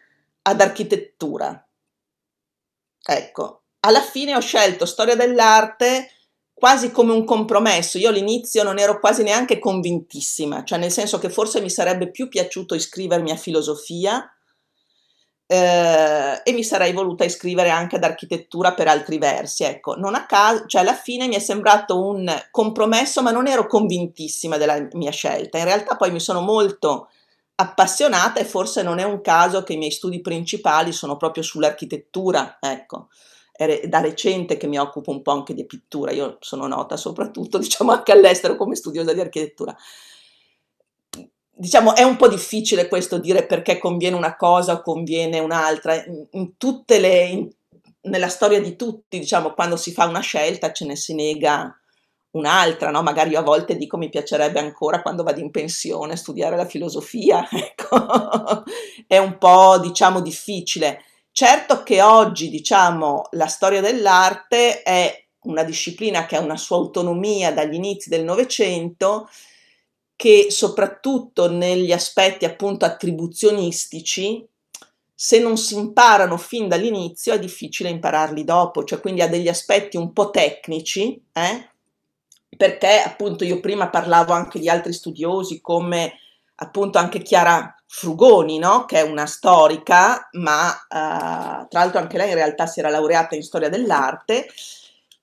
ad architettura. Ecco, alla fine ho scelto storia dell'arte quasi come un compromesso. Io all'inizio non ero quasi neanche convintissima, cioè nel senso che forse mi sarebbe più piaciuto iscrivermi a filosofia eh, e mi sarei voluta iscrivere anche ad architettura per altri versi. Ecco, non a caso, cioè alla fine mi è sembrato un compromesso, ma non ero convintissima della mia scelta. In realtà poi mi sono molto appassionata e forse non è un caso che i miei studi principali sono proprio sull'architettura, ecco. È da recente che mi occupo un po' anche di pittura, io sono nota soprattutto diciamo anche all'estero come studiosa di architettura diciamo, è un po' difficile questo dire perché conviene una cosa o conviene un'altra. In, in tutte le, in, nella storia di tutti, diciamo, quando si fa una scelta ce ne si nega un'altra, no? magari io a volte dico mi piacerebbe ancora quando vado in pensione studiare la filosofia, ecco, è un po' diciamo difficile. Certo che oggi diciamo la storia dell'arte è una disciplina che ha una sua autonomia dagli inizi del Novecento, che soprattutto negli aspetti appunto attribuzionistici, se non si imparano fin dall'inizio è difficile impararli dopo, cioè quindi ha degli aspetti un po' tecnici, eh? perché appunto io prima parlavo anche di altri studiosi come appunto anche Chiara Frugoni, no? che è una storica, ma eh, tra l'altro anche lei in realtà si era laureata in storia dell'arte,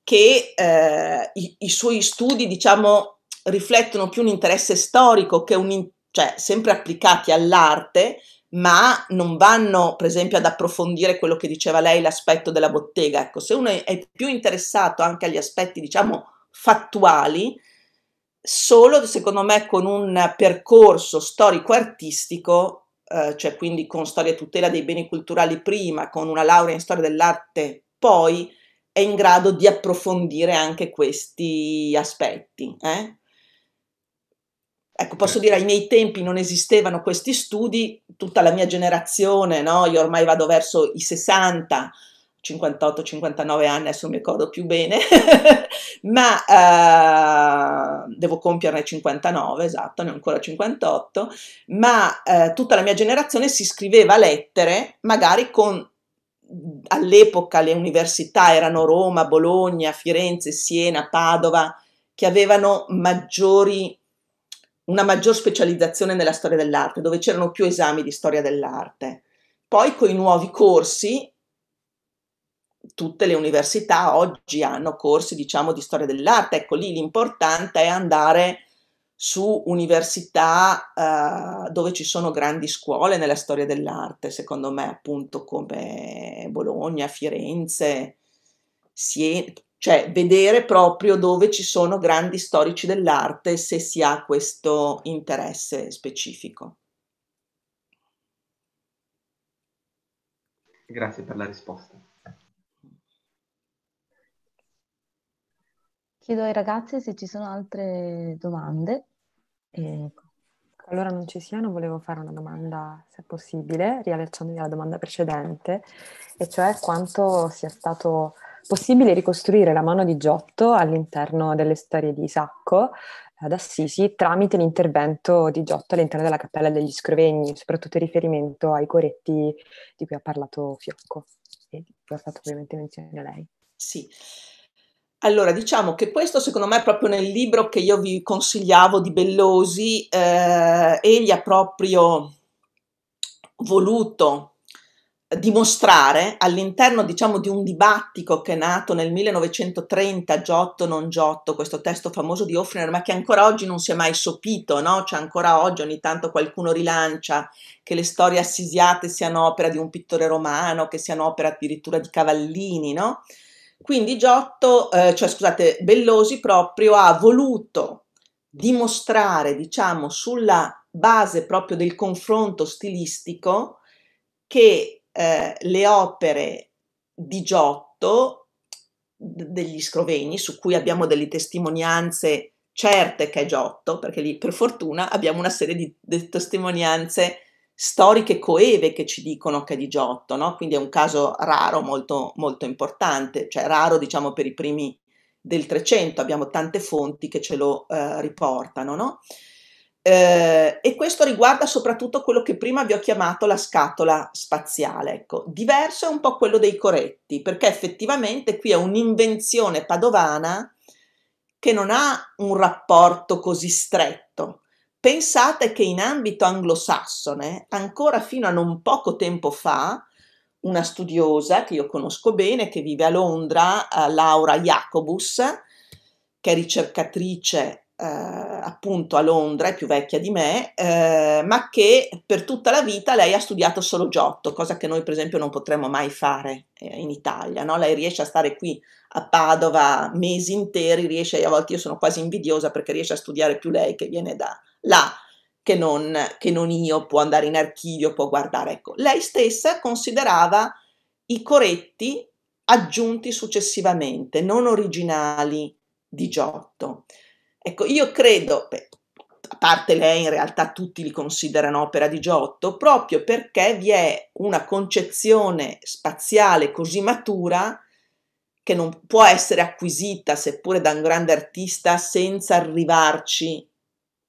che eh, i, i suoi studi diciamo riflettono più un interesse storico che un, in- cioè sempre applicati all'arte, ma non vanno per esempio ad approfondire quello che diceva lei, l'aspetto della bottega. Ecco, se uno è più interessato anche agli aspetti, diciamo, fattuali, solo secondo me con un percorso storico-artistico, eh, cioè quindi con storia e tutela dei beni culturali prima, con una laurea in storia dell'arte poi, è in grado di approfondire anche questi aspetti. Eh? Ecco, posso dire, ai miei tempi non esistevano questi studi, tutta la mia generazione, no? io ormai vado verso i 60, 58, 59 anni, adesso mi ricordo più bene, ma eh, devo compierne 59, esatto, ne ho ancora 58, ma eh, tutta la mia generazione si scriveva lettere, magari con all'epoca le università erano Roma, Bologna, Firenze, Siena, Padova, che avevano maggiori una maggior specializzazione nella storia dell'arte, dove c'erano più esami di storia dell'arte. Poi con i nuovi corsi, tutte le università oggi hanno corsi, diciamo, di storia dell'arte. Ecco lì l'importante è andare su università eh, dove ci sono grandi scuole nella storia dell'arte, secondo me appunto come Bologna, Firenze, Siena, cioè vedere proprio dove ci sono grandi storici dell'arte se si ha questo interesse specifico. Grazie per la risposta. Chiedo ai ragazzi se ci sono altre domande. E... Allora non ci siano, volevo fare una domanda, se è possibile, riallacciandomi alla domanda precedente, e cioè quanto sia stato possibile ricostruire la mano di Giotto all'interno delle storie di Isacco eh, ad Assisi tramite l'intervento di Giotto all'interno della Cappella degli Scrovegni, soprattutto in riferimento ai coretti di cui ha parlato Fiocco e di ha fatto ovviamente menzione a lei. Sì. Allora, diciamo che questo secondo me è proprio nel libro che io vi consigliavo di Bellosi, eh, egli ha proprio voluto dimostrare all'interno diciamo di un dibattito che è nato nel 1930 Giotto non Giotto questo testo famoso di Offner ma che ancora oggi non si è mai sopito no? c'è ancora oggi ogni tanto qualcuno rilancia che le storie assisiate siano opera di un pittore romano che siano opera addirittura di Cavallini no? quindi Giotto eh, cioè scusate Bellosi proprio ha voluto dimostrare diciamo sulla base proprio del confronto stilistico che eh, le opere di Giotto degli Scroveni, su cui abbiamo delle testimonianze certe che è Giotto, perché lì per fortuna abbiamo una serie di, di testimonianze storiche coeve che ci dicono che è di Giotto, no? quindi è un caso raro, molto, molto importante, cioè raro diciamo per i primi del Trecento, abbiamo tante fonti che ce lo eh, riportano. No? Eh, e questo riguarda soprattutto quello che prima vi ho chiamato la scatola spaziale. Ecco, diverso è un po' quello dei coretti, perché effettivamente qui è un'invenzione padovana che non ha un rapporto così stretto. Pensate che in ambito anglosassone, ancora fino a non poco tempo fa, una studiosa che io conosco bene, che vive a Londra, eh, Laura Jacobus, che è ricercatrice eh, appunto a Londra, è più vecchia di me, eh, ma che per tutta la vita lei ha studiato solo Giotto, cosa che noi per esempio non potremmo mai fare eh, in Italia. No? Lei riesce a stare qui a Padova mesi interi, riesce, a volte io sono quasi invidiosa perché riesce a studiare più lei che viene da là. Che non, che non io, può andare in archivio, può guardare. Ecco, lei stessa considerava i coretti aggiunti successivamente, non originali di Giotto. Ecco, io credo, beh, a parte lei in realtà tutti li considerano opera di Giotto, proprio perché vi è una concezione spaziale così matura che non può essere acquisita, seppure da un grande artista, senza arrivarci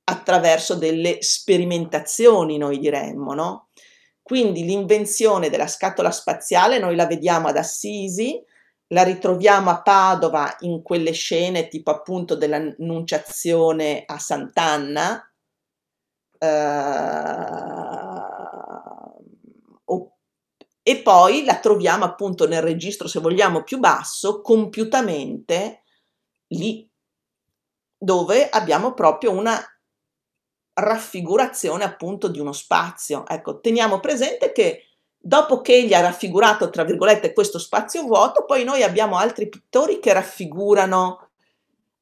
attraverso delle sperimentazioni, noi diremmo, no? Quindi l'invenzione della scatola spaziale noi la vediamo ad Assisi, la ritroviamo a Padova in quelle scene tipo appunto dell'annunciazione a Sant'Anna, eh, e poi la troviamo appunto nel registro, se vogliamo, più basso, compiutamente lì, dove abbiamo proprio una raffigurazione appunto di uno spazio. Ecco, teniamo presente che Dopo che egli ha raffigurato, tra virgolette, questo spazio vuoto, poi noi abbiamo altri pittori che raffigurano,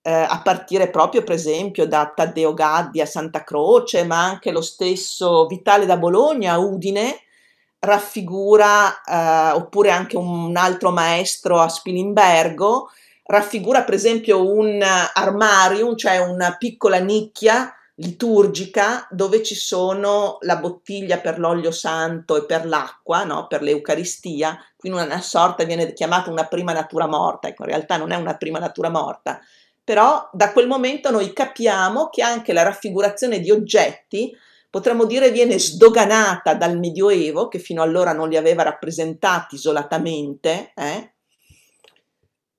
eh, a partire proprio per esempio da Taddeo Gaddi a Santa Croce, ma anche lo stesso Vitale da Bologna, Udine, raffigura, eh, oppure anche un altro maestro a Spilimbergo, raffigura per esempio un armarium, cioè una piccola nicchia liturgica dove ci sono la bottiglia per l'olio santo e per l'acqua, no? per l'Eucaristia, quindi una sorta viene chiamata una prima natura morta, ecco, in realtà non è una prima natura morta, però da quel momento noi capiamo che anche la raffigurazione di oggetti, potremmo dire, viene sdoganata dal Medioevo, che fino allora non li aveva rappresentati isolatamente, eh?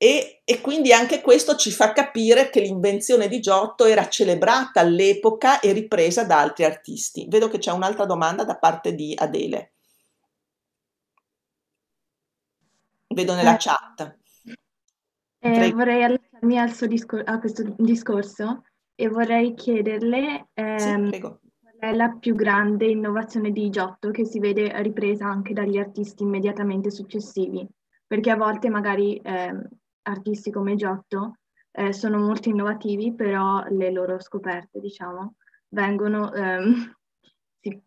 E, e, quindi anche questo ci fa capire che l'invenzione di Giotto era celebrata all'epoca e ripresa da altri artisti. Vedo che c'è un'altra domanda da parte di Adele. Vedo nella eh, chat. Eh, vorrei allacciarmi al discor- a questo discorso e vorrei chiederle ehm, sì, qual è la più grande innovazione di Giotto che si vede ripresa anche dagli artisti immediatamente successivi, perché a volte magari... Ehm, artisti come Giotto eh, sono molto innovativi, però le loro scoperte, diciamo, vengono, ehm, si,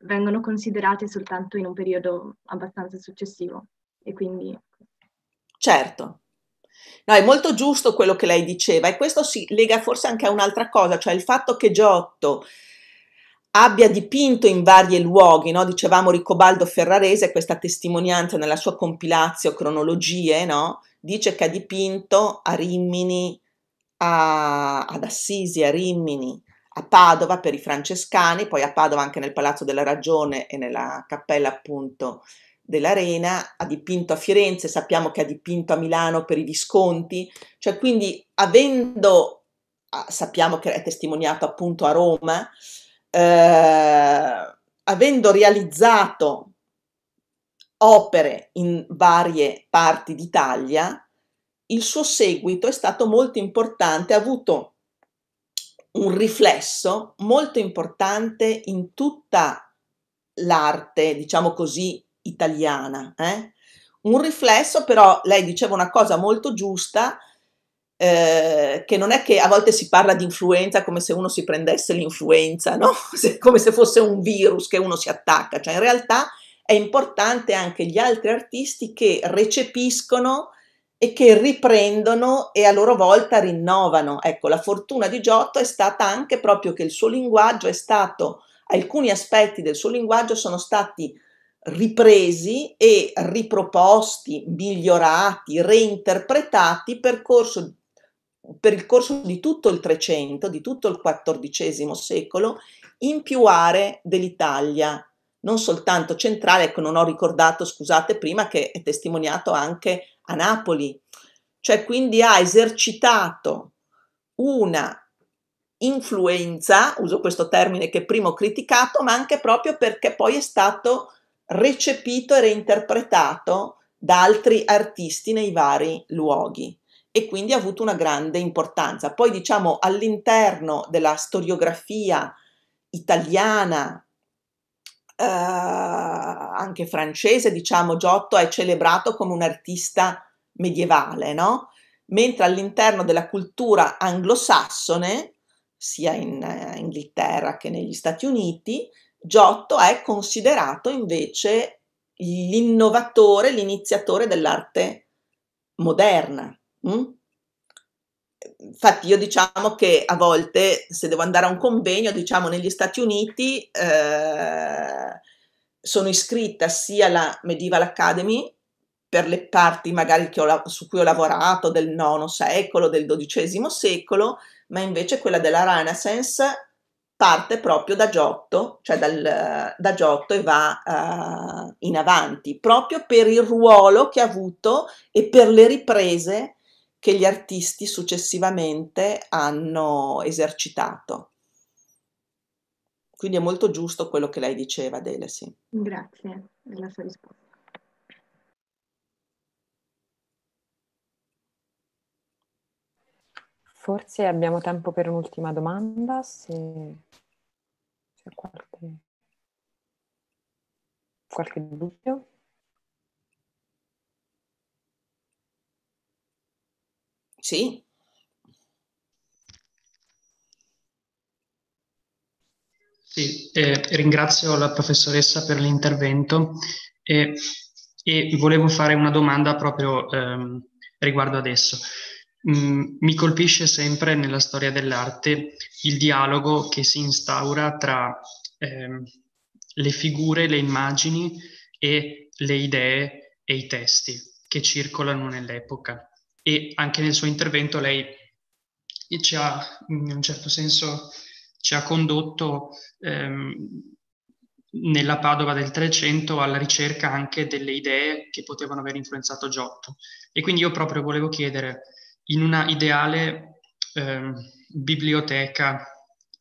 vengono considerate soltanto in un periodo abbastanza successivo. E quindi... Certo, No, è molto giusto quello che lei diceva e questo si lega forse anche a un'altra cosa, cioè il fatto che Giotto abbia dipinto in vari luoghi, no? dicevamo Ricobaldo Ferrarese, questa testimonianza nella sua compilazio Cronologie, no? dice che ha dipinto a Rimini, a, ad Assisi, a Rimini, a Padova per i francescani, poi a Padova anche nel Palazzo della Ragione e nella cappella appunto dell'Arena, ha dipinto a Firenze, sappiamo che ha dipinto a Milano per i Visconti, cioè quindi avendo, ah, sappiamo che è testimoniato appunto a Roma, eh, avendo realizzato opere in varie parti d'Italia, il suo seguito è stato molto importante, ha avuto un riflesso molto importante in tutta l'arte, diciamo così, italiana. Eh? Un riflesso però, lei diceva una cosa molto giusta, eh, che non è che a volte si parla di influenza come se uno si prendesse l'influenza, no? se, come se fosse un virus che uno si attacca, cioè in realtà è importante anche gli altri artisti che recepiscono e che riprendono e a loro volta rinnovano. Ecco, la fortuna di Giotto è stata anche proprio che il suo linguaggio è stato, alcuni aspetti del suo linguaggio sono stati ripresi e riproposti, migliorati, reinterpretati per corso, per il corso di tutto il Trecento, di tutto il XIV secolo, in più aree dell'Italia, non soltanto centrale, ecco non ho ricordato, scusate, prima che è testimoniato anche a Napoli, cioè quindi ha esercitato una influenza, uso questo termine che prima ho criticato, ma anche proprio perché poi è stato recepito e reinterpretato da altri artisti nei vari luoghi e quindi ha avuto una grande importanza. Poi diciamo all'interno della storiografia italiana, eh, anche francese, diciamo Giotto è celebrato come un artista medievale, no? mentre all'interno della cultura anglosassone, sia in eh, Inghilterra che negli Stati Uniti, Giotto è considerato invece l'innovatore, l'iniziatore dell'arte moderna. Mm? Infatti io diciamo che a volte se devo andare a un convegno, diciamo negli Stati Uniti, eh, sono iscritta sia alla Medieval Academy per le parti magari ho, su cui ho lavorato del IX secolo, del XII secolo, ma invece quella della Renaissance parte proprio da Giotto, cioè dal, da Giotto e va uh, in avanti, proprio per il ruolo che ha avuto e per le riprese che gli artisti successivamente hanno esercitato. Quindi è molto giusto quello che lei diceva, Adele, sì. Grazie della sua risposta. Forse abbiamo tempo per un'ultima domanda, se c'è qualche, qualche dubbio. Sì. Sì, eh, ringrazio la professoressa per l'intervento eh, e volevo fare una domanda proprio ehm, riguardo adesso. Mm, mi colpisce sempre nella storia dell'arte il dialogo che si instaura tra ehm, le figure, le immagini e le idee e i testi che circolano nell'epoca e anche nel suo intervento lei ci ha, in un certo senso, ci ha condotto ehm, nella Padova del 300 alla ricerca anche delle idee che potevano aver influenzato Giotto. E quindi io proprio volevo chiedere, in una ideale eh, biblioteca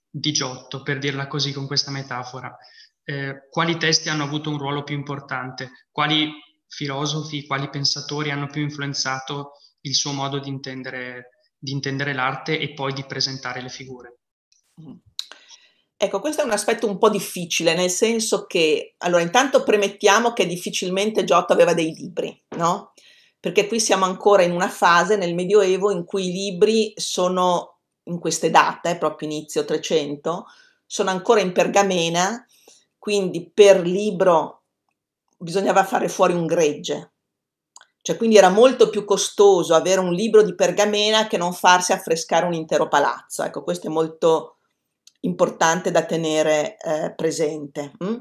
di Giotto, per dirla così con questa metafora, eh, quali testi hanno avuto un ruolo più importante? Quali filosofi, quali pensatori hanno più influenzato il suo modo di intendere, di intendere l'arte e poi di presentare le figure. Mm. Ecco, questo è un aspetto un po' difficile, nel senso che, allora, intanto premettiamo che difficilmente Giotto aveva dei libri, no? Perché qui siamo ancora in una fase nel Medioevo in cui i libri sono, in queste date, eh, proprio inizio 300, sono ancora in pergamena, quindi per libro bisognava fare fuori un gregge, cioè, quindi era molto più costoso avere un libro di pergamena che non farsi affrescare un intero palazzo. Ecco, questo è molto importante da tenere eh, presente. Mm?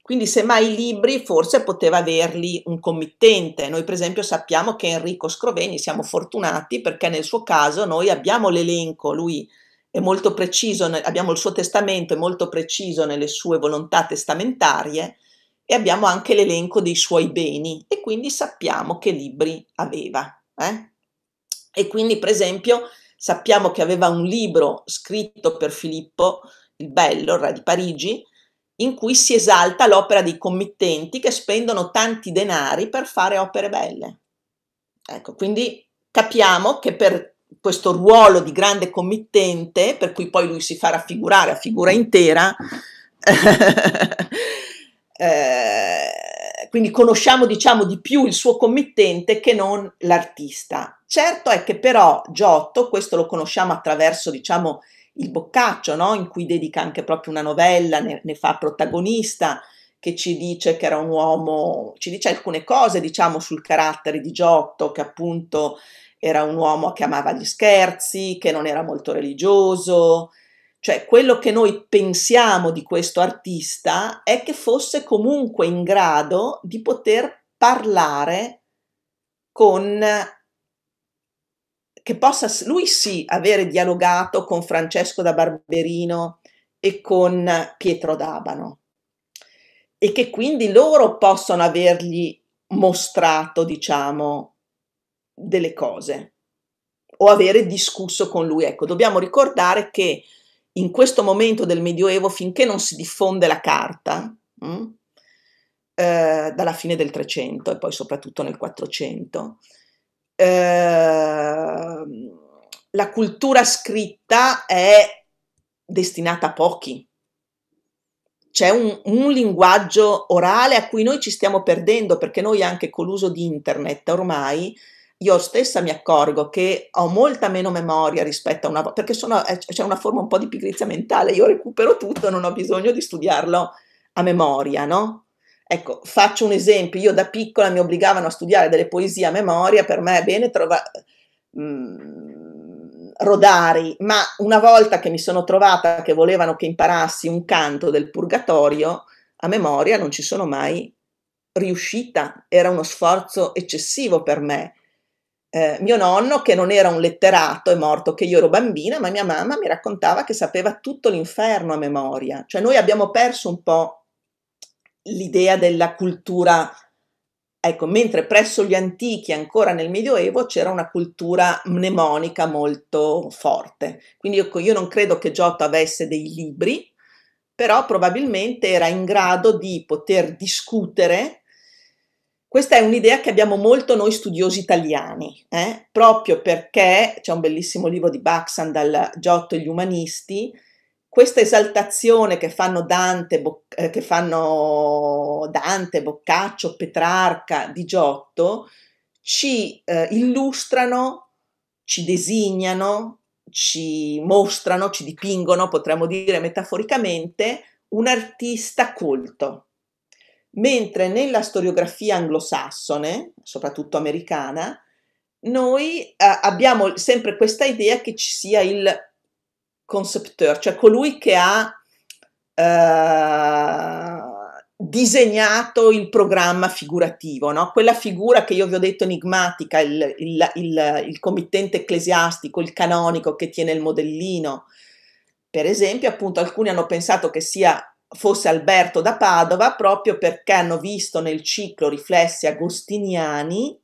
Quindi semmai i libri forse poteva averli un committente. Noi per esempio sappiamo che Enrico Scrovegni siamo fortunati perché nel suo caso noi abbiamo l'elenco, lui è molto preciso, abbiamo il suo testamento, è molto preciso nelle sue volontà testamentarie e abbiamo anche l'elenco dei suoi beni e quindi sappiamo che libri aveva. Eh? E quindi, per esempio, sappiamo che aveva un libro scritto per Filippo il Bello, il re di Parigi, in cui si esalta l'opera dei committenti che spendono tanti denari per fare opere belle. Ecco, quindi capiamo che per questo ruolo di grande committente, per cui poi lui si fa raffigurare a figura intera, Eh, quindi conosciamo diciamo di più il suo committente che non l'artista. Certo è che però Giotto, questo lo conosciamo attraverso diciamo il Boccaccio, no? in cui dedica anche proprio una novella, ne, ne, fa protagonista, che ci dice che era un uomo, ci dice alcune cose diciamo sul carattere di Giotto, che appunto era un uomo che amava gli scherzi, che non era molto religioso, cioè, quello che noi pensiamo di questo artista è che fosse comunque in grado di poter parlare con che possa lui sì avere dialogato con Francesco da Barberino e con Pietro d'Abano e che quindi loro possono avergli mostrato, diciamo, delle cose o avere discusso con lui. Ecco, dobbiamo ricordare che in questo momento del Medioevo, finché non si diffonde la carta, mh, mm, eh, dalla fine del Trecento e poi soprattutto nel Quattrocento, ehm, la cultura scritta è destinata a pochi. C'è un, un, linguaggio orale a cui noi ci stiamo perdendo perché noi anche con l'uso di internet ormai io stessa mi accorgo che ho molta meno memoria rispetto a una volta, perché sono, eh, c'è una forma un po' di pigrizia mentale, io recupero tutto, non ho bisogno di studiarlo a memoria, no? Ecco, faccio un esempio, io da piccola mi obbligavano a studiare delle poesie a memoria, per me è bene trovare... Mm, Rodari, ma una volta che mi sono trovata che volevano che imparassi un canto del Purgatorio, a memoria non ci sono mai riuscita, era uno sforzo eccessivo per me eh, mio nonno, che non era un letterato, è morto che io ero bambina, ma mia mamma mi raccontava che sapeva tutto l'inferno a memoria. Cioè noi abbiamo perso un po' l'idea della cultura, ecco, mentre presso gli antichi, ancora nel Medioevo, c'era una cultura mnemonica molto forte. Quindi io, io non credo che Giotto avesse dei libri, però probabilmente era in grado di poter discutere questa è un'idea che abbiamo molto noi studiosi italiani, eh? proprio perché c'è un bellissimo libro di Baxan dal Giotto e gli umanisti, questa esaltazione che fanno Dante, eh, che fanno Dante Boccaccio, Petrarca di Giotto, ci eh, illustrano, ci designano, ci mostrano, ci dipingono, potremmo dire metaforicamente, un artista colto, mentre nella storiografia anglosassone, soprattutto americana, noi eh, abbiamo sempre questa idea che ci sia il concepteur, cioè colui che ha eh, disegnato il programma figurativo, no? quella figura che io vi ho detto enigmatica, il, il, il, il committente ecclesiastico, il canonico che tiene il modellino. Per esempio, appunto, alcuni hanno pensato che sia fosse Alberto da Padova proprio perché hanno visto nel ciclo riflessi agostiniani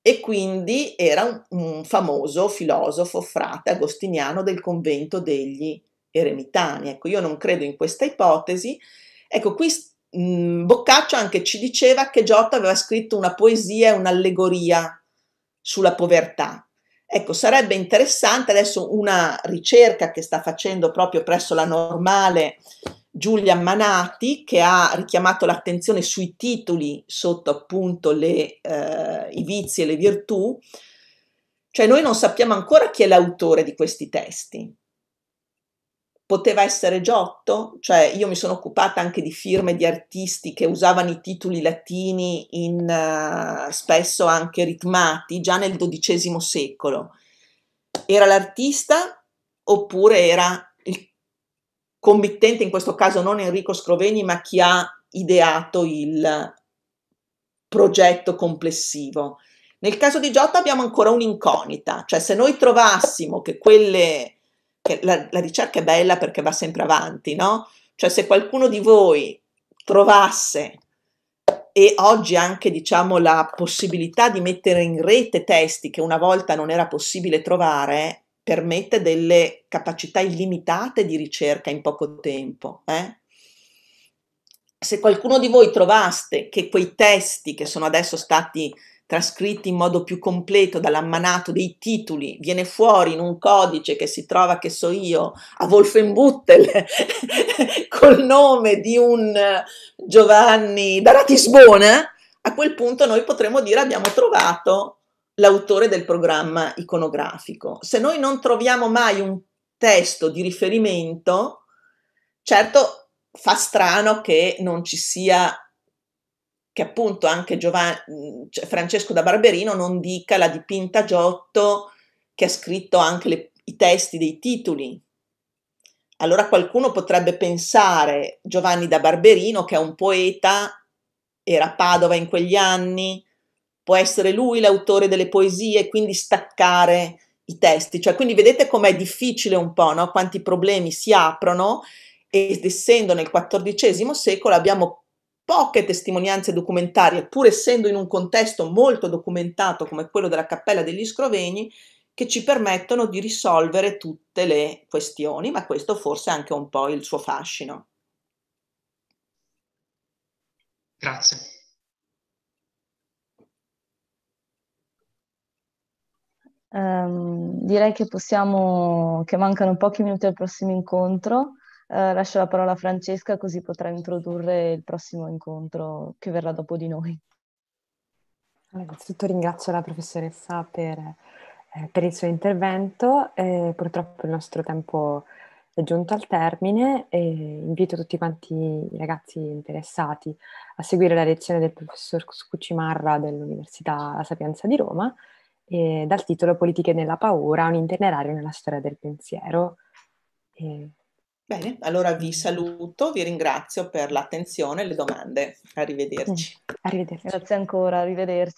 e quindi era un, un famoso filosofo frate agostiniano del convento degli eremitani. Ecco, io non credo in questa ipotesi. Ecco, qui mh, mm, Boccaccio anche ci diceva che Giotto aveva scritto una poesia e un'allegoria sulla povertà. Ecco, sarebbe interessante adesso una ricerca che sta facendo proprio presso la normale Giulia Manati che ha richiamato l'attenzione sui titoli sotto appunto le, eh, i vizi e le virtù, cioè noi non sappiamo ancora chi è l'autore di questi testi. Poteva essere Giotto, cioè io mi sono occupata anche di firme di artisti che usavano i titoli latini in, eh, spesso anche ritmati già nel XII secolo. Era l'artista oppure era committente in questo caso non Enrico Scroveni, ma chi ha ideato il progetto complessivo. Nel caso di Giotto abbiamo ancora un'incognita, cioè se noi trovassimo che quelle, che la, la, ricerca è bella perché va sempre avanti, no? Cioè se qualcuno di voi trovasse e oggi anche diciamo la possibilità di mettere in rete testi che una volta non era possibile trovare, permette delle capacità illimitate di ricerca in poco tempo. Eh? Se qualcuno di voi trovaste che quei testi che sono adesso stati trascritti in modo più completo dall'ammanato dei titoli, viene fuori in un codice che si trova, che so io, a Wolfenbüttel, col nome di un Giovanni da Ratisbona, a quel punto noi potremmo dire abbiamo trovato l'autore del programma iconografico. Se noi non troviamo mai un testo di riferimento, certo fa strano che non ci sia che appunto anche Giovanni, cioè Francesco da Barberino non dica la dipinta Giotto che ha scritto anche le, i testi dei titoli. Allora qualcuno potrebbe pensare Giovanni da Barberino, che è un poeta, era a Padova in quegli anni, può essere lui l'autore delle poesie, e quindi staccare i testi. Cioè, quindi vedete com'è difficile un po', no? quanti problemi si aprono ed essendo nel XIV secolo abbiamo poche testimonianze documentarie, pur essendo in un contesto molto documentato come quello della Cappella degli Scrovegni, che ci permettono di risolvere tutte le questioni, ma questo forse è anche un po' il suo fascino. Grazie. Um, direi che possiamo, che mancano pochi minuti al prossimo incontro. Uh, lascio la parola a Francesca così potrà introdurre il prossimo incontro che verrà dopo di noi. Allora, innanzitutto ringrazio la professoressa per, eh, per il suo intervento. Eh, purtroppo il nostro tempo è giunto al termine e invito tutti quanti i ragazzi interessati a seguire la lezione del professor Scuccimarra dell'Università La Sapienza di Roma eh, dal titolo Politiche nella paura, un itinerario nella storia del pensiero. Eh. Bene, allora vi saluto, vi ringrazio per l'attenzione e le domande. Arrivederci. Eh, arrivederci. Grazie ancora, arrivederci.